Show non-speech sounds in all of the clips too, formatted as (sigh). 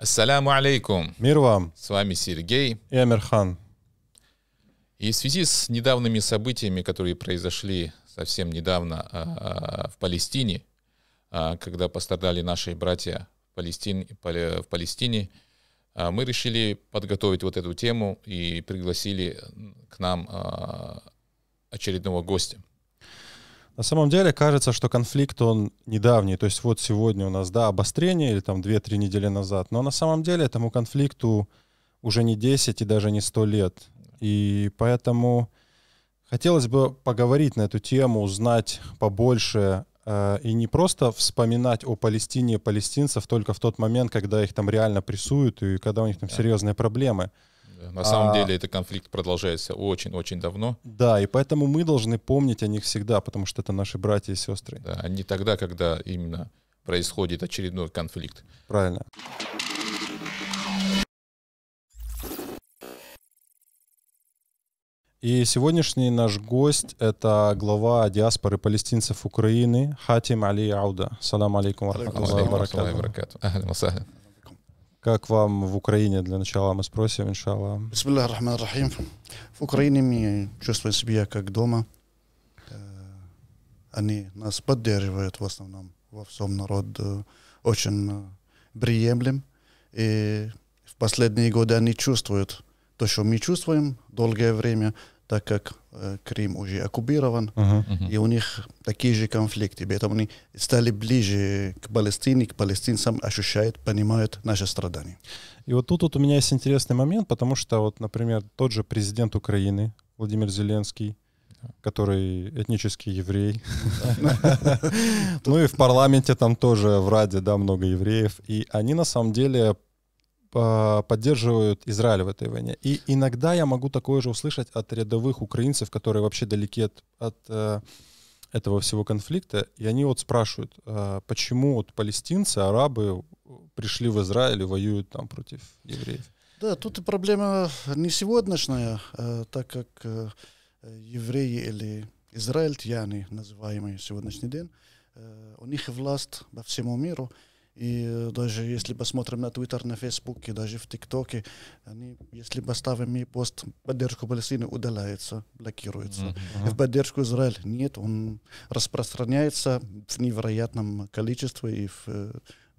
Ассаляму алейкум. Мир вам. С вами Сергей и Амирхан. И в связи с недавними событиями, которые произошли совсем недавно а, а, в Палестине, а, когда пострадали наши братья в Палестине, в Палестине, мы решили подготовить вот эту тему и пригласили к нам очередного гостя. На самом деле кажется, что конфликт, он недавний. То есть вот сегодня у нас, да, обострение или там 2-3 недели назад. Но на самом деле этому конфликту уже не 10 и даже не 100 лет. И поэтому хотелось бы поговорить на эту тему, узнать побольше э, и не просто вспоминать о Палестине палестинцев только в тот момент, когда их там реально прессуют и когда у них там серьезные проблемы – на самом а... деле этот конфликт продолжается очень-очень давно. Да, и поэтому мы должны помнить о них всегда, потому что это наши братья и сестры. Да, а не тогда, когда именно происходит очередной конфликт. Правильно. И сегодняшний наш гость — это глава диаспоры палестинцев Украины Хатим Али Ауда. Салам алейкум. Алейкум. Алейкум. Алейкум. Алейкум. Алейкум. Как вам в Украине? Для начала мы спросим, иншалла. Бисмиллах рахман рахим. В Украине мы чувствуем себя как дома. Э, они нас поддерживают в основном во всем народ э, очень э, приемлем. И в последние годы они чувствуют то, что мы чувствуем долгое время, так как э, Крым уже оккупирован, uh-huh, и у них такие же конфликты. Поэтому они стали ближе к Палестине, к палестинцам ощущают, понимают наши страдания. И вот тут вот у меня есть интересный момент, потому что вот, например, тот же президент Украины Владимир Зеленский, который этнический еврей. (laughs) Ну и в парламенте там тоже в Раде, да, много евреев. И они на самом деле поддерживают Израиль в этой войне. И иногда я могу такое же услышать от рядовых украинцев, которые вообще далеки от, от э, этого всего конфликта. И они вот спрашивают, э, почему вот палестинцы, арабы пришли в Израиль и воюют там против евреев. Да, тут и проблема не сегодняшняя, э, так как э, евреи или израильтяне, называемые сегодняшний день, э, у них власть по всему миру – и даже если посмотрим на Твиттер, на Facebook, и даже в ТикТоке, они, если поставим и пост поддержку Палестины, удаляется, блокируется. Mm-hmm. в поддержку Израиля нет, он распространяется в невероятном количестве и в, э,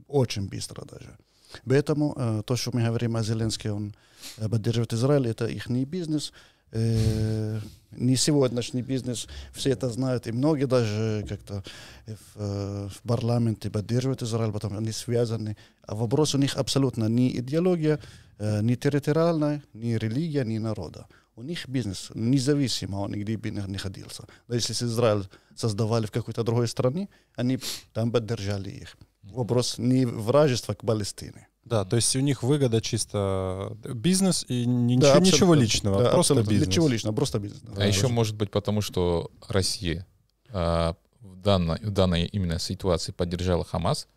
очень быстро даже. Поэтому э, то, что мы говорим о Зеленске, он э, поддерживает Израиль, это их бизнес, э, не сегодняшний бизнес, все это знают, и многие даже как-то э, в, э, в парламенте поддерживают Израиль, потому что они связаны. А вопрос у них абсолютно не идеология, э, не территориальная, не религия, не народа. У них бизнес независимо, он где бы не находился. Но если Израиль создавали в какой-то другой стране, они там поддержали их. Вопрос не вражества к Палестине. Да, то есть у них выгода чисто э, бизнес и ничего, да, ничего личного, да, просто абсолютно. бизнес. Ничего личного, просто бизнес. Да, а да, еще просто. может быть потому, что Россия а, в, данной, в данной именно ситуации поддержала Хамас,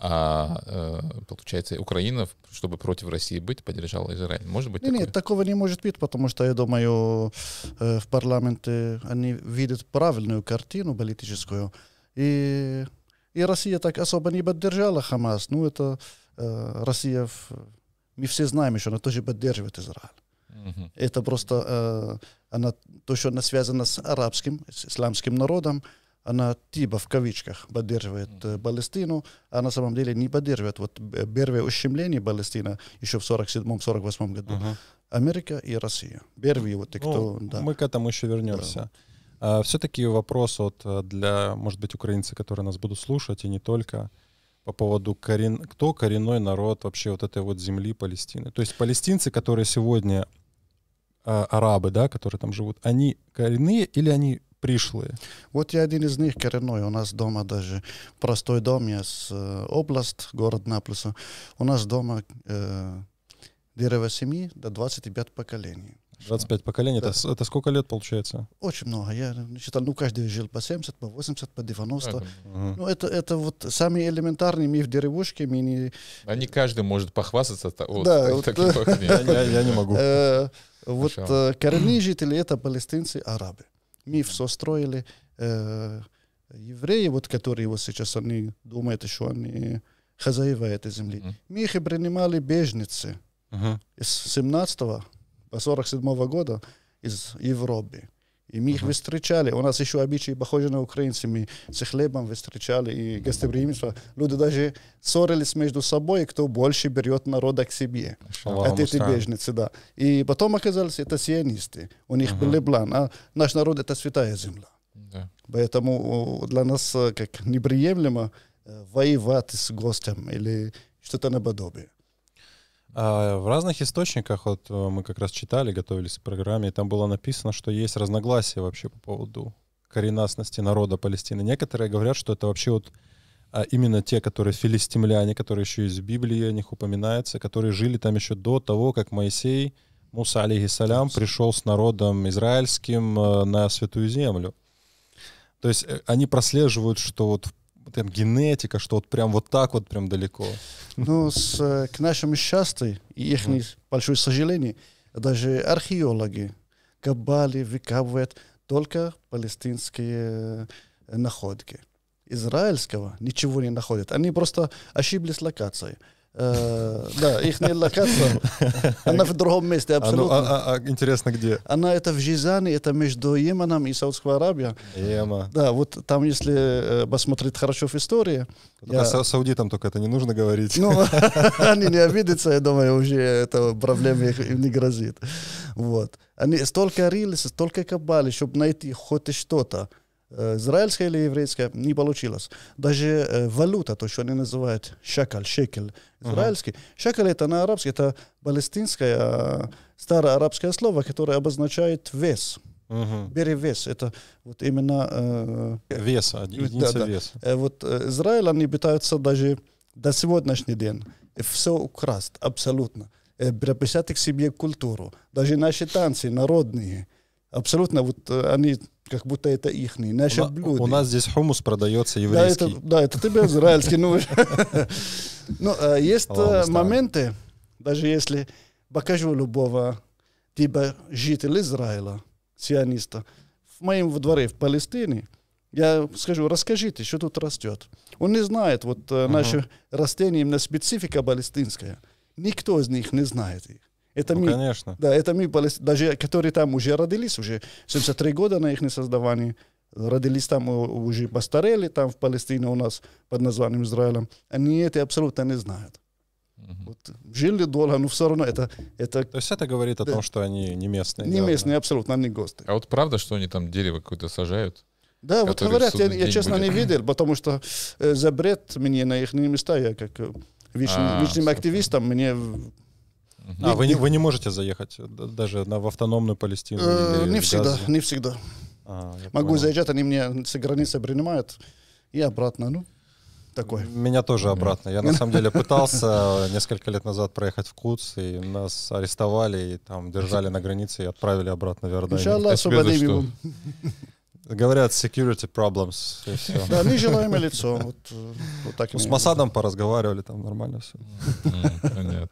а э, получается Украина, чтобы против России быть, поддержала Израиль. Может быть? Нет, нет, такого не может быть, потому что я думаю, э, в парламенте они видят правильную картину политическую, и и Россия так особо не поддержала Хамас. Ну это Э, Россия, мы все знаем, что она тоже поддерживает Израиль. Угу. Это просто э, она, то, что она связана с арабским, с исламским народом, она типа в кавичках поддерживает э, Палестину, а на самом деле не поддерживает. Вот первое ущемление Палестина еще в 47-48 году. Угу. Америка и Россия. Первые вот и ну, кто... Ну, да. Мы к этому еще вернемся. Да. А, все-таки вопрос вот э, для, может быть, украинцы, которые нас будут слушать, и не только по поводу корен... кто коренной народ вообще вот этой вот земли Палестины. То есть палестинцы, которые сегодня а, арабы, да, которые там живут, они коренные или они пришлые? Вот я один из них коренной. У нас дома даже простой дом, я с э, область, город Наплеса. У нас дома э, дерево семьи до 25 поколений. 25 поколений, да. это, это сколько лет получается? Очень много. Я считал, ну, каждый жил по 70, по 80, по 90. Так, Ну, это, это вот самые элементарные миф деревушки, мини... А не каждый может похвастаться вот, да, так, вот, я, я, я не могу. Э, вот э, коренные жители — это палестинцы, арабы. Миф состроили э, евреи, вот которые вот сейчас они думают, что они хозяева этой земли. Мы их принимали бежницы из 17 47 года из Европы. И мы их uh-huh. встречали. У нас еще обычаи похожи на украинцы. с хлебом встречали и гостеприимство. Люди даже ссорились между собой, кто больше берет народа к себе. Шалам, это эти беженцы, да. И потом оказались это сионисты. У них uh-huh. были план. А наш народ это святая земля. Yeah. Поэтому э, для нас э, как неприемлемо э, воевать с гостем или что-то наподобие. А в разных источниках, вот э, мы как раз читали, готовились к программе, и там было написано, что есть разногласия вообще по поводу коренастности народа Палестины. Некоторые говорят, что это вообще вот а именно те, которые филистимляне, которые еще из Библии о них упоминается, которые жили там еще до того, как Моисей, Муса, алейхиссалям, пришел с народом израильским э, на Святую Землю. То есть э, они прослеживают, что вот там генетика, что вот прям вот так вот прям далеко. Ну, с, э, к нашему счастью и их mm. большое сожаление, даже археологи копали, выкапывают только палестинские э, находки. Израильского ничего не находят. Они просто ошиблись локацией. Э, да, их не локация. Она в другом месте, а ну, абсолютно. А, а, интересно, где? Она это в Жизане, это между Йеменом и Саудской Аравией. Йема. Да, вот там, если э, посмотреть хорошо в истории. Я... Саудитам только это не нужно говорить. Ну, (laughs) (laughs) они не обидятся, я думаю, уже это их им не грозит. Вот. Они столько рились, столько копали, чтобы найти хоть что-то. Э, израильская или еврейская, не получилось. Даже э, валюта, то, что они называют шакаль, шекель израильский. Uh-huh. Шакаль это на арабский, это палестинское э, арабское слово, которое обозначает вес. бери вес это вот именно э, вес, а, единица да, да. вес. Э, вот э, Израиль они пытаются даже до сегодняшнего дня э, Все украсть абсолютно. Э, приписать к себе культуру. Даже наши танцы народные абсолютно вот они как будто это ихний, наши у блюда. У нас здесь хумус продается еврейский. Да, это, да, это тебе израильский. Ну, (laughs) ну а, есть э, моменты, даже если покажу любого типа жителя Израиля, сиониста, в моем дворе в Палестине, я скажу, расскажите, что тут растет. Он не знает, вот uh-huh. Э, наши растения, именно специфика палестинская. Никто из них не знает их. Это ну, мы, конечно. Да, это мы, даже которые там уже родились, уже 73 года на их не создавании родились там, э, уже постарели там в Палестине у нас под названием Израилем, они это абсолютно не знают. Угу. Вот, жили долго, но все равно это, это... То есть это говорит о да, том, что они не местные. Не явно. местные, абсолютно, они гости. А вот правда, что они там дерево какое-то сажают? Да, вот говорят, я, я честно будет... не видел, потому что э, запрет мне на их места, я как э, вечным, а, вечным активистом, мне а вы, не, вы не можете заехать э, даже на, в автономную Палестину? Э, не всегда, не всегда. А, Могу понял. заезжать, они мне с границы принимают и обратно. Ну, такой. Меня тоже обратно. Я на самом деле пытался несколько лет назад проехать в Куц, и нас арестовали, и там держали на границе и отправили обратно в Иорданию. Иншаллах, освободим Говорят, security problems. И все. Да, нежелаемое лицо. Вот, э, так ну, С Масадом поразговаривали, там нормально все. Понятно.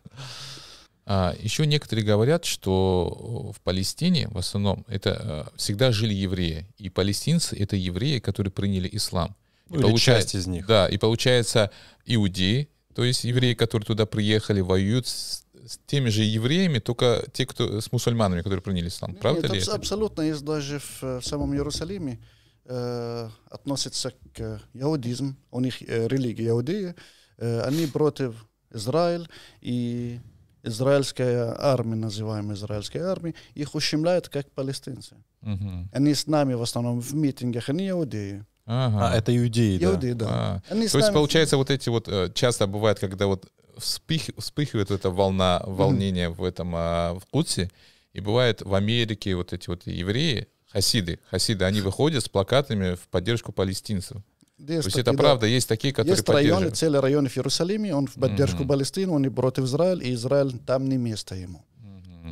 А еще некоторые говорят, что э, в Палестине в основном это э, всегда жили евреи, и палестинцы это евреи, которые приняли ислам. И ну, Или часть из них. Да, и получается иудеи, то есть евреи, которые туда приехали, воюют с, с теми же евреями, только те, кто с мусульманами, которые приняли ислам. Правда Нет, ли аб- это? Абсолютно. Есть даже в, э, в самом Иерусалиме э, относятся к иудизм, у них э, религия иудеи, э, они против Израиль и израильская армия, называемая израильская армия их ущемляют как палестинцы. Угу. Они с нами в основном в митингах, они иудеи. Ага, а, это иудеи, иудеи да. А. То есть, получается, вот эти вот э, часто бывает, когда вот вспых, вспыхивает эта волна волнения mm. в этом а, в Кутсе, и бывает в Америке вот эти вот евреи, хасиды, хасиды, они выходят с плакатами в поддержку палестинцев. То есть это правда, есть такие, которые Есть районы, целый район в Иерусалиме, он в поддержку Палестины, он и против Израиля, и Израиль там не место ему.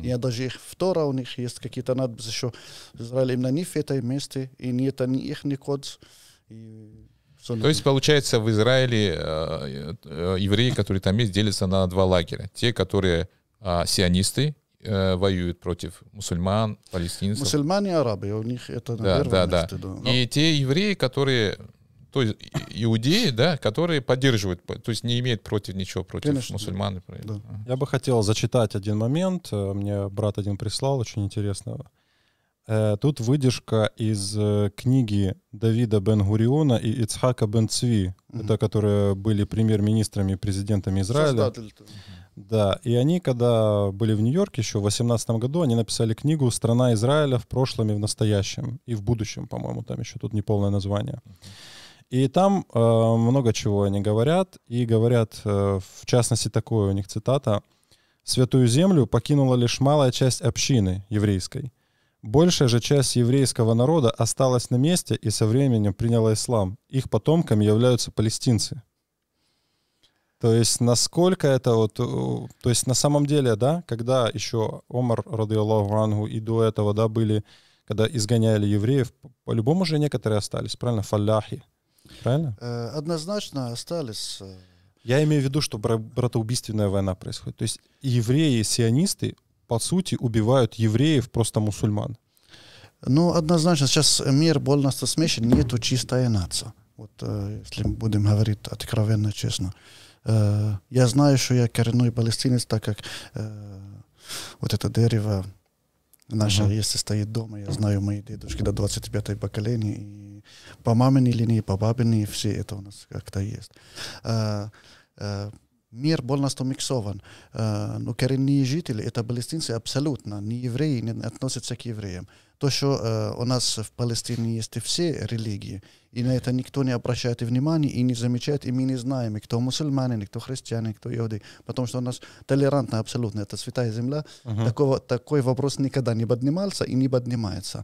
Я даже их в Тора, у них есть какие-то надписи, что Израиль именно не в этой месте, и не это не их, не код. И То есть, получается, в Израиле э, э, евреи, которые там есть, делятся на два лагеря. Те, которые а, э, сионисты, воюют против мусульман, палестинцев. Мусульмане и арабы, у них это, наверное, да, да, да. да. Но... И те евреи, которые то есть иудеи, да, которые поддерживают, то есть не имеют против ничего против Конечно, мусульман. Да. да. Я бы хотел зачитать один момент. Э, мне брат один прислал, очень интересного. Э, тут выдержка из э, книги Давида Бен-Гуриона и Ицхака Бен-Цви, угу. это которые были премьер-министрами и президентами Израиля. Создатель-то. Да, и они, когда были в Нью-Йорке еще в 2018 году, они написали книгу «Страна Израиля в прошлом и в настоящем, и в будущем», по-моему, там еще тут неполное название. Угу. И там э, много чего они говорят, и говорят, э, в частности, такое у них цитата, «Святую землю покинула лишь малая часть общины еврейской. Большая же часть еврейского народа осталась на месте и со временем приняла ислам. Их потомками являются палестинцы». То есть насколько это вот... Э, то есть на самом деле, да, когда еще Омар, ради Аллаху и до этого, да, были когда изгоняли евреев, по-любому же некоторые остались, правильно, фалляхи, Правильно? Э, однозначно остались... Э, я имею в виду, что братоубийственная война происходит. То есть евреи, сионисты, по сути, убивают евреев, просто мусульман. Ну, однозначно, сейчас мир больно смешан, нету чистая нация. Вот э, если будем говорить откровенно, честно. Я знаю, что я коренной палестинец, так как вот это дерево наше, uh-huh. если стоит дома, я знаю мои дедушки до 25-й поколения, линии, по маминой линии, по бабиной, все это у нас как-то есть. А, а, мир полностью миксован. А, Но ну, коренные жители, это палестинцы абсолютно, не евреи, не относятся к евреям. То, что у нас в Палестине есть все религии, и на это никто не обращает внимания и не замечает, и мы не знаем, кто мусульманин кто христианин кто иуды, потому что у нас толерантно абсолютно, это святая земля, uh-huh. Такого, такой вопрос никогда не поднимался и не поднимается.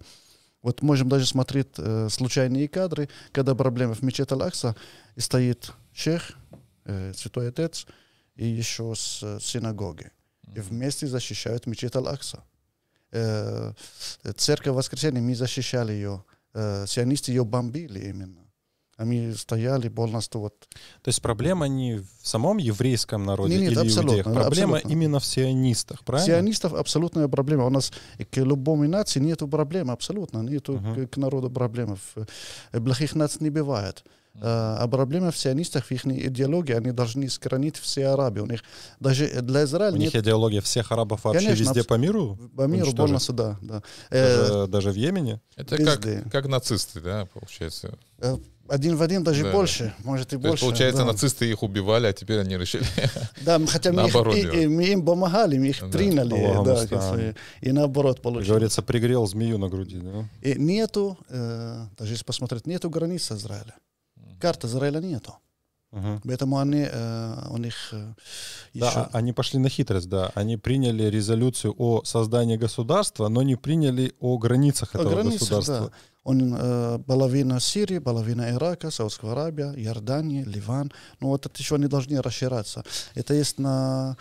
Вот можем даже смотреть э, случайные кадры, когда проблема в мечети аль и стоит чех, э, святой отец, и еще с э, синагоги. И вместе защищают мечеть аль э, э, церковь воскресенья, мы защищали ее. Э, сионисты ее бомбили именно. Они стояли полностью вот... То есть проблема не в самом еврейском народе нет, нет, или абсолютно, иудеях, проблема абсолютно. именно в сионистах, правильно? Сионистов абсолютная проблема. У нас к любому нации нету проблемы абсолютно, нету uh-huh. к, к народу проблем. Плохих э, наций не бывает. А, а проблема в сионистах, в их идеологии, они должны искоренить все арабы. У них даже для Израиля У нет... них идеология всех арабов вообще Конечно, везде абс... по миру? По миру, полностью, да. да. Даже, э, даже в Йемене? Это как, как нацисты, да, получается? Э, один в один, даже да. больше, может и То больше. получается, да. нацисты их убивали, а теперь они решили. (laughs) Да, хотя мы, их, и, и, мы им помогали, мы их да. приняли. Аллах да, да. и наоборот получилось. Говорится, пригрел змею на груди. Да? И нету, э, даже если посмотреть, нету границы Израиля. Карта Израиля нету. Угу. Поэтому они, э, у них э, еще... Да, а, они пошли на хитрость, да. Они приняли резолюцию о создании государства, но не приняли о границах этого о границах, государства. Да. Он, э, половина Сирии, половина Ирака, Саудовская Аравия, Иордания, Ливан. Ну вот это еще они должны расширяться. Это есть на...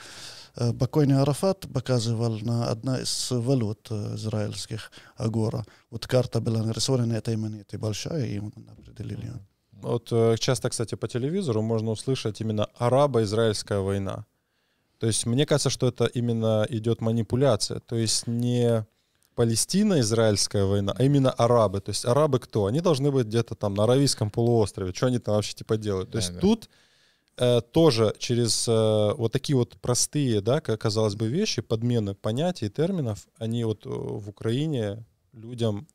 Э, покойный Арафат показывал на одна из валют э, израильских Агора. Вот карта была нарисована, это именно этой большая, и он определили. Mm-hmm. Вот э, часто, кстати, по телевизору можно услышать именно арабо-израильская война. То есть мне кажется, что это именно идет манипуляция. То есть не Палестина-израильская война, а именно арабы. То есть арабы кто? Они должны быть где-то там на Аравийском полуострове. Что они там вообще типа делают? То да, есть да. тут э, тоже через э, вот такие вот простые, да, как казалось бы, вещи, подмены понятий, и терминов, они вот э, в Украине людям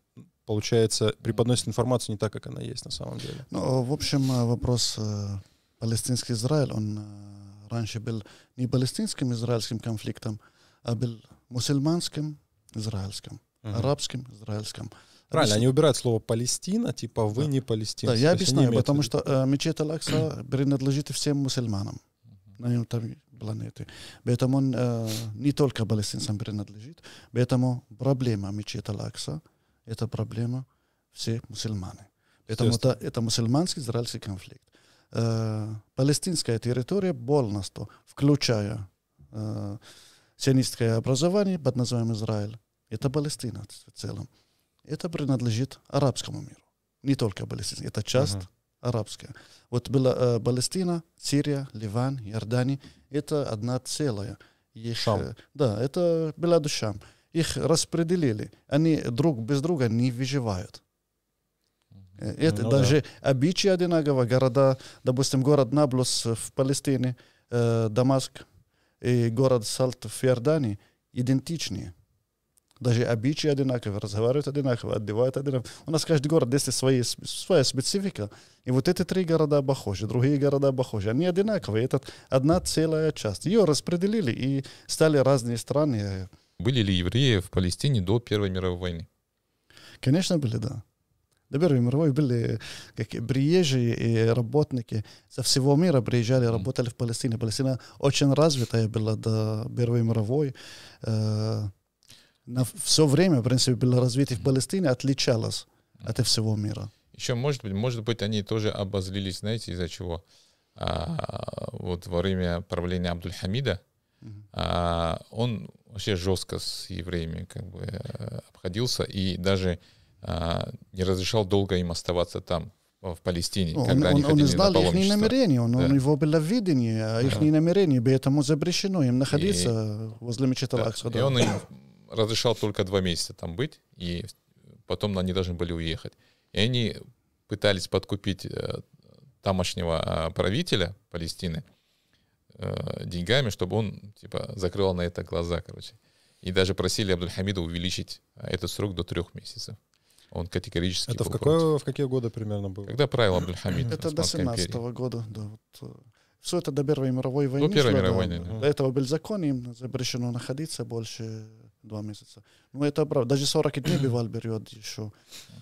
получается, преподносит информацию не так, как она есть на самом деле. Ну, в общем, э, вопрос э, палестинский Израиль, он э, раньше был не палестинским израильским конфликтом, а был мусульманским израильским, угу. арабским израильским. Правильно, они убирают слово Палестина, типа вы да. не палестинцы. Да, я объясняю, потому что э, мечеть Алакса принадлежит всем мусульманам на нем там планеты. Поэтому он э, не только палестинцам принадлежит, поэтому проблема мечети Алакса это проблема все мусульманы. Поэтому это, это мусульманский израильский конфликт. Э, палестинская территория полностью, включая э, сионистское образование под названием Израиль, это Палестина в целом. Это принадлежит арабскому миру. Не только Палестина, это часть uh-huh. арабская. Вот была э, Палестина, Сирия, Ливан, Иордания. Это одна целая. Их, Э, да, это была душа их распределили. Они друг без друга не выживают. Это ну, ну, даже да. обичи одинаково. Города, допустим, город Наблус в Палестине, э, Дамаск и город Салт в Иордании идентичные. Даже обичи одинаковые, разговаривают одинаково, одевают одинаково. У нас каждый город есть свои, своя специфика. И вот эти три города похожи, другие города похожи. Они одинаковые. Это одна целая часть. Ее распределили и стали разные страны были ли евреи в Палестине до Первой мировой войны? Конечно, были, да. До Первой мировой были как приезжие и работники со всего мира приезжали, работали в Палестине. Палестина очень развитая была до Первой мировой. Э, на все время, в принципе, было развитие в Палестине отличалось от всего мира. Еще, может быть, может быть, они тоже обозлились, знаете, из-за чего? А, вот во время правления Абдул Хамида. А, он вообще жестко с евреями как бы э, обходился и даже а, не разрешал долго им оставаться там, в Палестине, ну, когда он, они он, ходили он знал на их намерения, он, да. у него было видение, а да. их намерения, поэтому запрещено им находиться и, возле мечети да. Аллаха. И он им разрешал только два месяца там быть, и потом они должны были уехать. И они пытались подкупить э, тамошнего а, правителя Палестины, э, деньгами, чтобы он типа закрыл на это глаза, короче. И даже просили Абдульхамида увеличить а, этот срок до трех месяцев. Он категорически Это в, какое, против. в какие годы примерно было? Когда правил Абдульхамид? Это до 17 года, да. Вот. Э, Все это до Первой мировой войны. До Первой мировой войны. Да. До этого был закон, им запрещено находиться больше два месяца. Ну, это правда. Даже 40 дней бывал берет еще.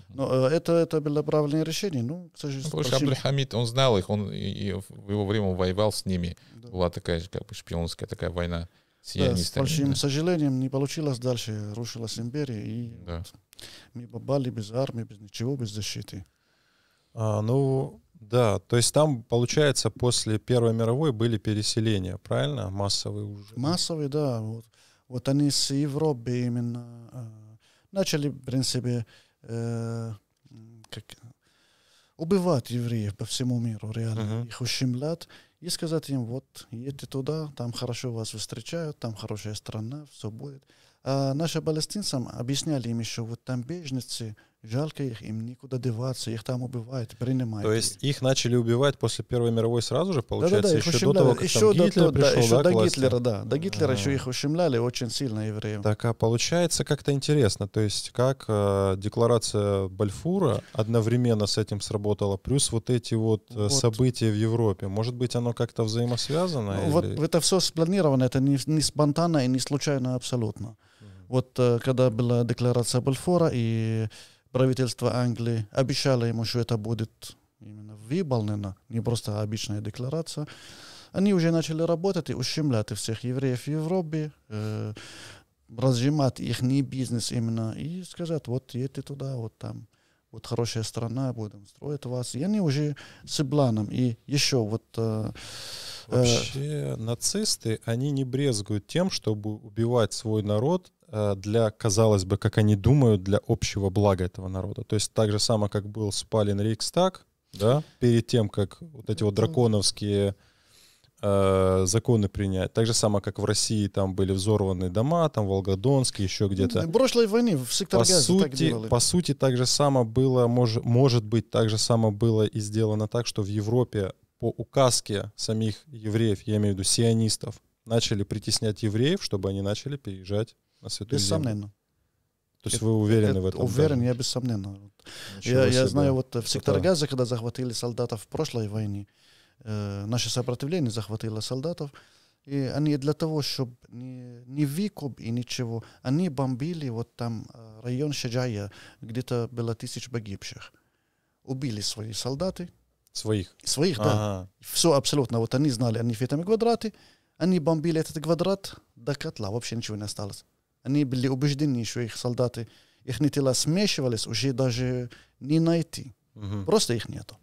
Но э, это, это было правильное решение. Ну, к сожалению, Потому ну, что Абдульхамид, он знал их, он и, в его время воевал с ними. Да. Была такая же как бы шпионская такая война с да, С большим сожалением не получилось дальше. Рушилась империя, и да. мы попали без армии, без ничего, без защиты. А, ну, да, то есть там, получается, после Первой мировой были переселения, правильно? Массовые уже. Массовые, да. Вот. Вот они с Европы именно э, начали, в принципе, э, как, убивать евреев по всему миру, реально. Uh-huh. Их ущемлять и сказать им, вот, едьте туда, там хорошо вас встречают, там хорошая страна, все будет. А наши палестинцам объясняли им еще, вот там беженцы – Жалко их, им никуда деваться, их там убивают, принимают. То есть их начали убивать после Первой мировой сразу же, получается, да, да, да, еще до того, как еще там до, Гитлер да, пришел, еще да, до Гитлера, да. До Гитлера а. еще их ущемляли очень сильно евреев. Так, а получается как-то интересно, то есть как э, декларация Бальфура одновременно с этим сработала, плюс вот эти вот, э, вот. события в Европе. Может быть, оно как-то взаимосвязано? Ну, или... Вот это все спланировано, это не, не спонтанно и не случайно абсолютно. Mm. Вот э, когда была декларация бальфура и правительство Англии обещало ему, что это будет именно выполнено, не просто обычная декларация, они уже начали работать и ущемлять всех евреев в Европе, э, разжимать их не бизнес именно, и сказать, вот едьте туда, вот там, вот хорошая страна, будем строить вас. И они уже с планом. И еще вот... Э, э Вообще э, нацисты, они не брезгуют тем, чтобы убивать свой народ Э, для, казалось бы, как они думают, для общего блага этого народа. То есть так же самое, как был спален Рейхстаг, да, перед тем, как вот эти вот драконовские э, законы принять. Так же самое, как в России там были взорваны дома, там Волгодонске, еще ну где-то. В прошлой войне в сектор по газа сути, так делали. По сути, так же самое было, мож, может быть, так же самое было и сделано так, что в Европе по указке самих евреев, я имею в виду сионистов, начали притеснять евреев, чтобы они начали переезжать без сомнения, То есть вы уверены это, в этом? Уверен, да? я бессомненно. Ничего я, я знаю, вот э, в сектор газа, когда захватили солдатов в прошлой войне, э, наше сопротивление захватило солдатов, и они для того, чтобы не, не выкуп и ничего, они бомбили вот там э, район Шаджая, где-то было тысяч погибших. Убили свои солдаты. Своих? Своих, да. Ага. Все абсолютно. Вот они знали, они в этом квадрате, они бомбили этот квадрат до котла, вообще ничего не осталось. Они были убеждены, что их солдаты, их не тела смешивались, уже даже не найти. Угу. Просто их нету.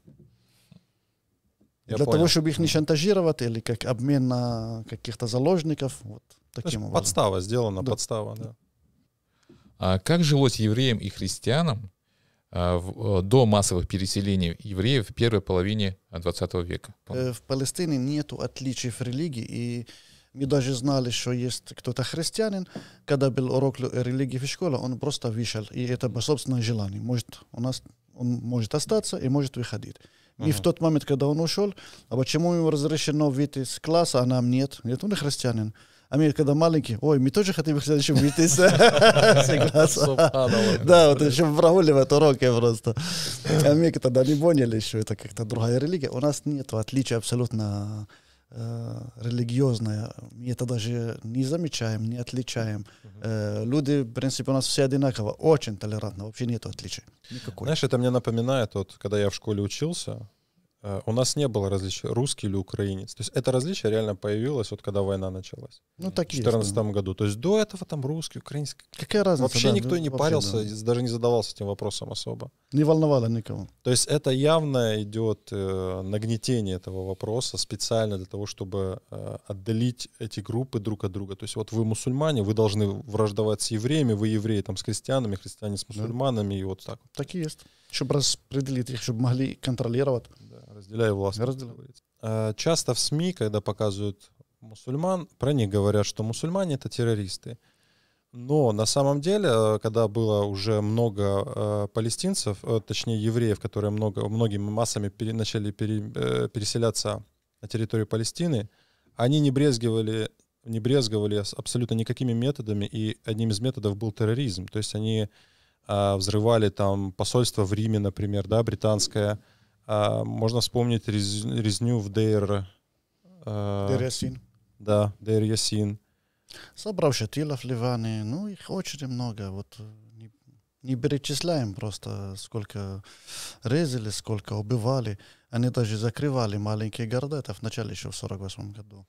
Я Для понял. того, чтобы их не шантажировать или как обмен на каких-то заложников. Вот таким образом. Подстава сделана, да. подстава, да. А как жилось евреям и христианам а, э, до массовых переселений евреев в первой половине 20 века? Э, в Палестине нет отличий в религии, и мы даже знали, что есть кто-то христианин. Когда был урок религии в школе, он просто вышел. И это по собственному желанию. Может, у нас он может остаться и может выходить. И uh-huh. в тот момент, когда он ушел, а почему ему разрешено выйти из класса, а нам нет? Нет, он и христианин. А мы, когда маленький, ой, мы тоже хотим выйти из (laughs) класса. Да, вот еще в прогуливают уроки просто. А мы тогда не поняли, что это как-то другая религия. У нас нет отличия абсолютно э, религиозная. Мы это даже не замечаем, не отличаем. Угу. Э, люди, в принципе, у нас все одинаково, очень толерантно, вообще нет отличий. Никакой. Знаешь, это мне напоминает, вот, когда я в школе учился, Э, у нас не было различия русский или украинец. То есть это различие реально появилось вот когда война началась. Ну так в 2014 году. То есть до этого там русский, украинский. Какая разница? Вообще да, никто да, ну, не вообще, парился, да. даже не задавался этим вопросом особо. Не волновало никого. То есть это явно идет э, нагнетение этого вопроса специально для того, чтобы э, отдалить эти группы друг от друга. То есть вот вы мусульмане, вы должны враждовать с евреями, вы евреи там с крестьянами, христиане с мусульманами да. и вот так. Так и есть. Чтобы распределить их, чтобы могли контролировать. Разделяю власть. Разделяю. А, часто в СМИ, когда показывают мусульман, про них говорят, что мусульмане это террористы. Но на самом деле, э, когда было уже много э, палестинцев, э, точнее евреев, которые много, многими массами пере, начали пере, переселяться на территорию Палестины, они не брезговали, не брезговали абсолютно никакими методами, и одним из методов был терроризм. То есть они а, взрывали там посольство в Риме, например, да, британское, а, можно вспомнить рез, резню в Дейр... А, Дейр Ясин. Да, Дейр Ясин. Собрал шатилов в ну их очень много, вот не, не перечисляем просто, сколько резали, сколько убивали. Они даже закрывали маленькие города, это в начале еще в 48 году.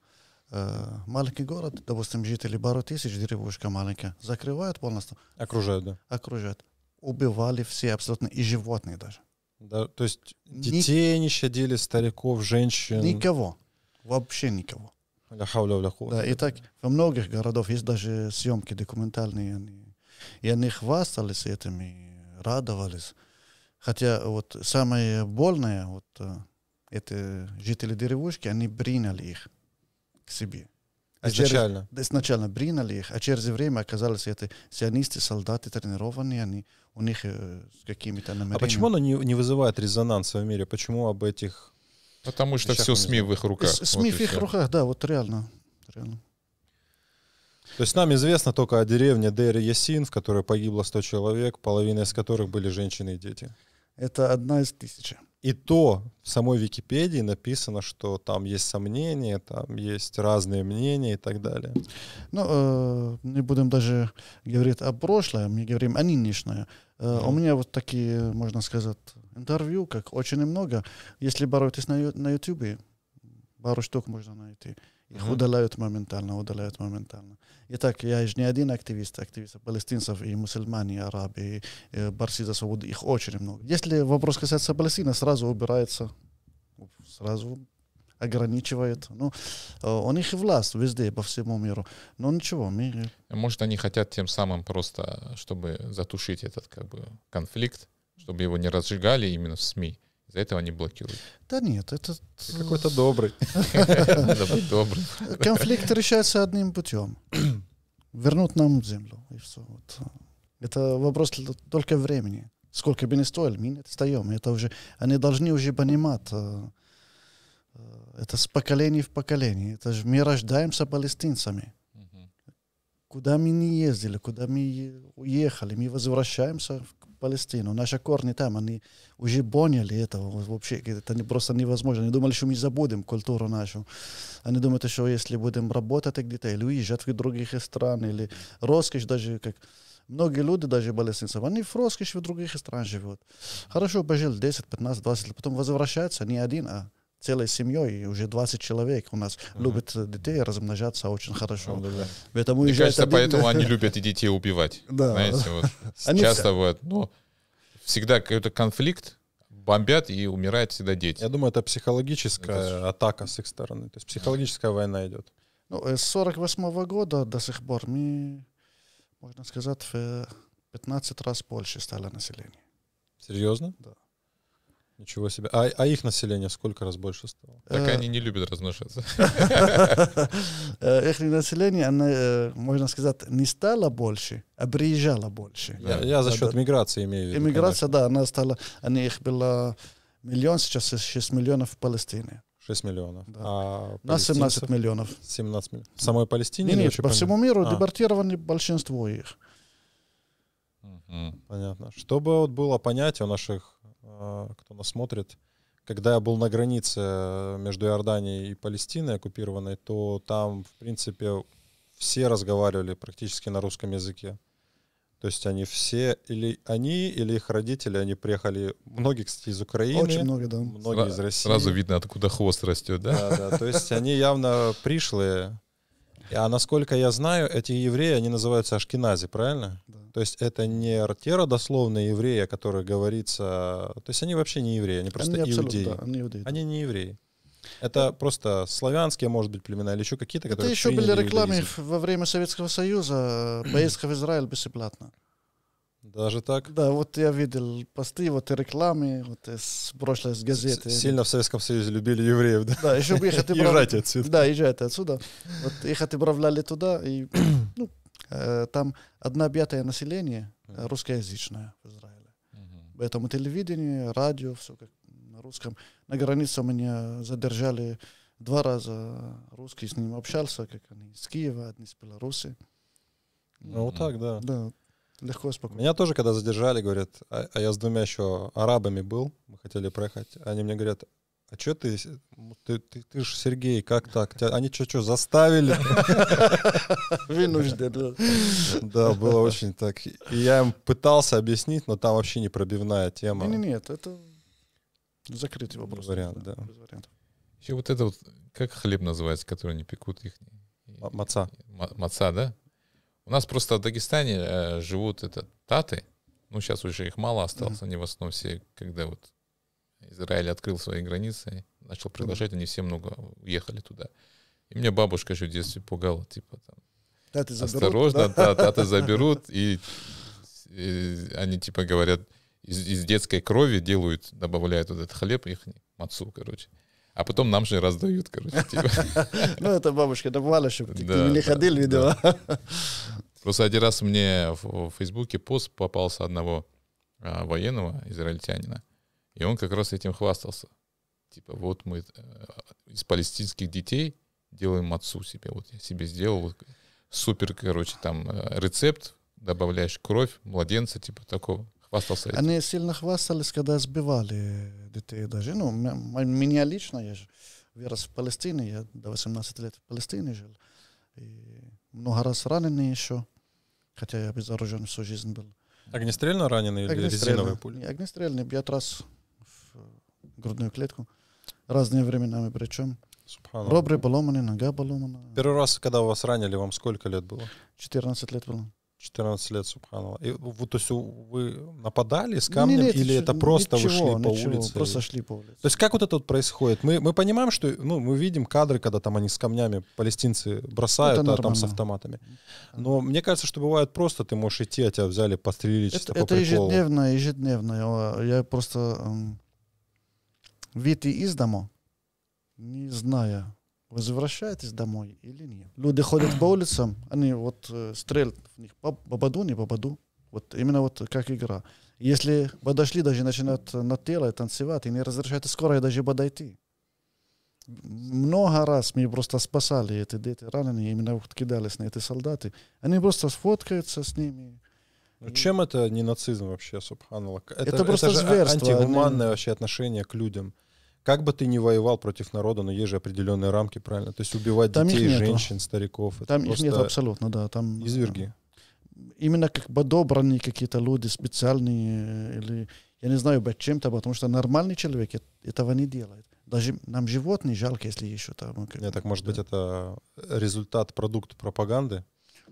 Э, маленький город, допустим, жители пару тысяч, деревушка маленькая, закрывают полностью. Окружают, да? Окружают. Убивали все абсолютно, и животные даже. Да, то есть детей Ник... не щадили, стариков, женщин? Никого. Вообще никого. Да, и так во многих городах есть даже съемки документальные. они, и они хвастались этим и радовались. Хотя вот самое больное, вот э, это жители деревушки, они приняли их к себе. А изначально? Через, изначально приняли их, а через время оказались это сионисты, солдаты тренированные, они у них э, с какими-то а намерениями. А почему оно не, не вызывает резонанса в мире? Почему об этих... Потому что все СМИ в их руках. СМИ вот в их все. руках, да, вот реально. реально. То есть нам известно только о деревне Дер-Ясин, в которой погибло 100 человек, половина из которых были женщины и дети. Это одна из тысячи. И то в самой Википедии написано, что там есть сомнения, там есть разные мнения и так далее. Ну, э, не будем даже говорить о прошлом, мы говорим о нынешнем. Э, mm. У меня вот такие, можно сказать, интервью, как очень много. Если бороться на, на YouTube, пару штук можно найти. Э, их mm удаляют моментально, удаляют моментально. Итак, я же не один активист, активистов палестинцев и мусульмане, и арабы, и э, борцы за свободу, их очень много. Если вопрос касается Палестины, сразу убирается, сразу ограничивает. Ну, у э, них и власть везде, по всему миру. Но ничего, мы... Э, Может, они хотят тем самым просто, чтобы затушить этот как бы конфликт, чтобы его не разжигали именно в СМИ за этого не блокируют. Да нет, это... какой-то добрый. (laughs) Надо быть добрым. Конфликт решается одним путем. вернуть нам землю, и все. Это вопрос только времени. Сколько бы ни стоило, мы не отстаем. Это уже, они должны уже понимать, э, э, это с поколения в поколение. Это же мы рождаемся палестинцами. Куда мы не ездили, куда мы уехали, мы возвращаемся Палестину. Наши корни там, они уже поняли это вообще. Это не, просто невозможно. Они думали, что мы забудем культуру нашу. Они думают, что если будем работать где-то или уезжать в других стран, или роскошь даже, как многие люди, даже палестинцы, они в роскошь в других стран живут. Хорошо, пожил 10, 15, 20 лет, потом возвращаются не один, а целой семьей, уже 20 человек у нас угу. любят детей размножаться очень хорошо. Ну, да. Поэтому Мне кажется, один... поэтому они (laughs) любят и детей убивать. Да. Знаете, вот (laughs) они часто бывает, но ну, всегда какой-то конфликт, бомбят и умирают всегда дети. Я думаю, это психологическая это... атака с их стороны. То есть психологическая война идет. Ну, э, с 48 года до сих пор мы, можно сказать, в э, 15 раз больше стало население. Серьезно? Да. Ничего себе. А, а их население сколько раз больше стало? Так э, они не любят размножаться. (laughs) Э, их население, оно, э, можно сказать, не стало больше, а приезжало больше. Я, за счет миграции имею в виду. Иммиграция, да, она стала, они их было миллион, сейчас 6 миллионов в Палестине. 6 миллионов. А На 17 миллионов. 17 миллионов. В самой Палестине? Нет, по всему миру а. депортированы большинство их. Понятно. Чтобы вот было понятие у наших Э, кто нас смотрит, когда я был на границе э, между Иорданией и Палестиной оккупированной, то там, в принципе, все разговаривали практически на русском языке. То есть они все, или они, или их родители, они приехали, многие, кстати, из Украины. Очень много, да. Многие Сра- из России. Сразу видно, откуда хвост растет, да? Да, да. То есть они явно пришлые, а насколько я знаю, эти евреи, они называются ашкенази, правильно? Да. То есть это не те родословные евреи, о которых говорится... То есть они вообще не евреи, они просто они иудеи. Да, они, иудеи да. они не евреи. Это ну, просто славянские, может быть, племена или еще какие-то, которые... Это еще были рекламы иудаизм. во время Советского Союза, э, поездка в Израиль бесплатно. Даже так? Да, вот я видел посты, вот и рекламы, вот из прошлой с газеты. Сильно в Советском Союзе любили евреев, да? Да, еще бы их (laughs) отправляли. Езжайте отсюда. Да, езжайте отсюда. Вот их отправляли туда, и (clears throat) ну, э, там одна пятая население русскоязычное в Израиле. Угу. Поэтому телевидение, радио, все как на русском. На границе меня э, задержали два раза. Русский с ним общался, как они из Киева, одни из Беларуси. Ну, вот так, да. Да, Легко, спокойно. Меня тоже, когда задержали, говорят, а, а я с двумя еще арабами был, мы хотели проехать, они мне говорят, а что ты, ты, ты, ты же Сергей, как так? Тебя, они что-что, заставили? Вынужден. Да, было очень так. И я им пытался объяснить, но там вообще не пробивная тема. Нет, нет, это закрытый вопрос. Вариант, да. Еще вот это вот, как хлеб называется, который не пекут их? Маца. Маца, да? У нас просто в Дагестане э, живут это таты, ну сейчас уже их мало осталось, mm они в основном все, когда вот Израиль открыл свои границы, начал приглашать, mm они все много уехали туда. И меня бабушка еще в детстве пугала, типа там, таты заберут, осторожно, да? таты (laughs) заберут, и, и они типа говорят, из, из детской крови делают, добавляют вот этот хлеб их мацу, короче. А потом нам же раздают, короче. Типа. (laughs) Ну, это бабушка это давала, чтобы не ходил, видео. Просто один раз мне в Фейсбуке пост попался одного а, военного израильтянина, и он как раз этим хвастался. Типа, вот мы э, из палестинских детей делаем отцу себе. Вот я себе сделал супер, короче, там э, рецепт, добавляешь кровь, младенца, типа такого хвастался этим. Они сильно хвастались, когда сбивали детей даже. Ну, меня лично, я же вырос в Палестине, я до 18 лет в Палестине жил. И много раз раненый еще, хотя я безоружен всю жизнь был. Огнестрельно раненый или резиновые пули? Не, огнестрельный, бьет раз в грудную клетку. Разные временами причем. Робры поломаны, нога поломана. Первый раз, когда вас ранили, вам сколько лет было? 14 лет было. 14 лет, субханала. И, вот, то есть вы нападали с ну, камнем нет, нет, или это просто ничего, вы шли ничего, по улице? просто шли по улице. То есть как вот это вот происходит? Мы, мы понимаем, что, ну, мы видим кадры, когда там они с камнями, палестинцы бросают, это а там с автоматами. Но мне кажется, что бывает просто, ты можешь идти, а тебя взяли, пострелили чисто это, по Это приколу. ежедневно, ежедневно. Я просто... Эм, Выйти из дома, не знаю, возвращаетесь домой или нет? Люди ходят по улицам, они вот э, стрелят в них, попаду, не попаду. Вот именно вот как игра. Если подошли, даже начинают на тело танцевать, и не разрешают скорой даже подойти. Много раз мы просто спасали эти дети раненые, именно вот кидались на эти солдаты. Они просто сфоткаются с ними, ну, чем это не нацизм вообще, Субханалла? Это, это просто это же зверство. А, антигуманное они... вообще отношение к людям как бы ты ни воевал против народа, но есть же определенные рамки, правильно? То есть убивать там детей, женщин, стариков. Там их нет абсолютно, да. Там, э, изверги. Именно как подобранные какие-то люди, специальные, э, или я не знаю, чем-то, потому что нормальный человек этого не делает. Даже нам животные жалко, если еще там... Ну, как, Нет, так может да. быть это э, результат, продукт пропаганды?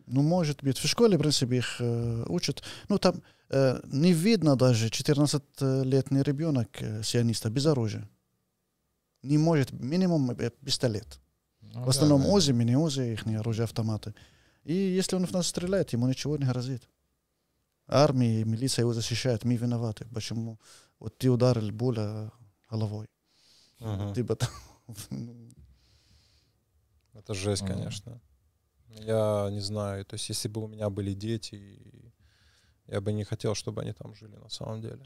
Ну, может быть. В школе, в принципе, их э, учат. Ну, там э, не видно даже 14-летний ребенок э, сиониста без оружия не может, минимум э, пистолет. Ну, в основном да, да. УЗИ, мини-УЗИ, их оружие, автоматы. И если он в нас стреляет, ему ничего не грозит. Армия, милиция его защищает, мы виноваты. Почему? Вот ты ударил более головой. Ага. Ты бы там... (laughs) Ну. Это жесть, ага. конечно. Я не знаю, то есть если бы у меня были дети, я бы не хотел, чтобы они там жили на самом деле.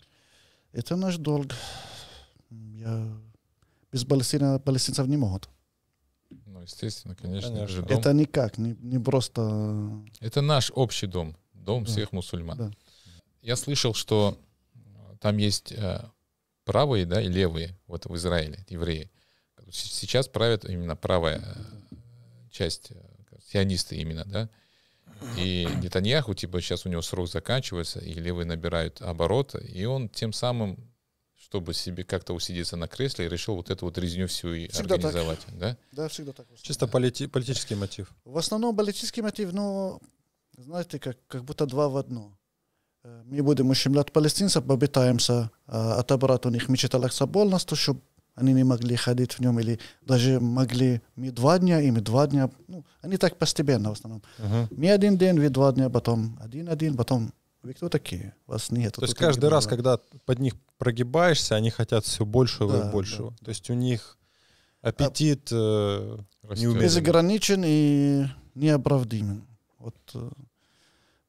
Это наш долг. Я без палестина, палестинцев не могут. Ну, естественно, конечно. конечно. Же дом. Это никак, не, не просто... Это наш общий дом, дом да. всех мусульман. Да. Я слышал, что там есть э, правые да, и левые, вот в Израиле, евреи. Сейчас правят именно правая э, часть, э, сионисты именно, да. И Нетаньяху, типа, сейчас у него срок заканчивается, и левые набирают обороты, и он тем самым чтобы себе как-то усидеться на кресле, и решил вот эту вот резню всю и всегда организовать. Так. Да? да, всегда так. Чисто полити- политический мотив. В основном политический мотив, но, знаете, как, как будто два в одно. Э, мы будем ущемлять палестинцев, попытаемся э, отобрать у них мечеть Алекса полностью, чтобы они не могли ходить в нем, или даже могли мы два дня, им два дня. Ну, они так постепенно в основном. Uh-huh. Мы один день, вы два дня, потом один-один, потом вы кто такие? Вас нет. То есть каждый раз, когда под них прогибаешься, они хотят все большего да, и большего. Да. То есть у них а аппетит а, э, безограничен и неоправдим. Вот, э,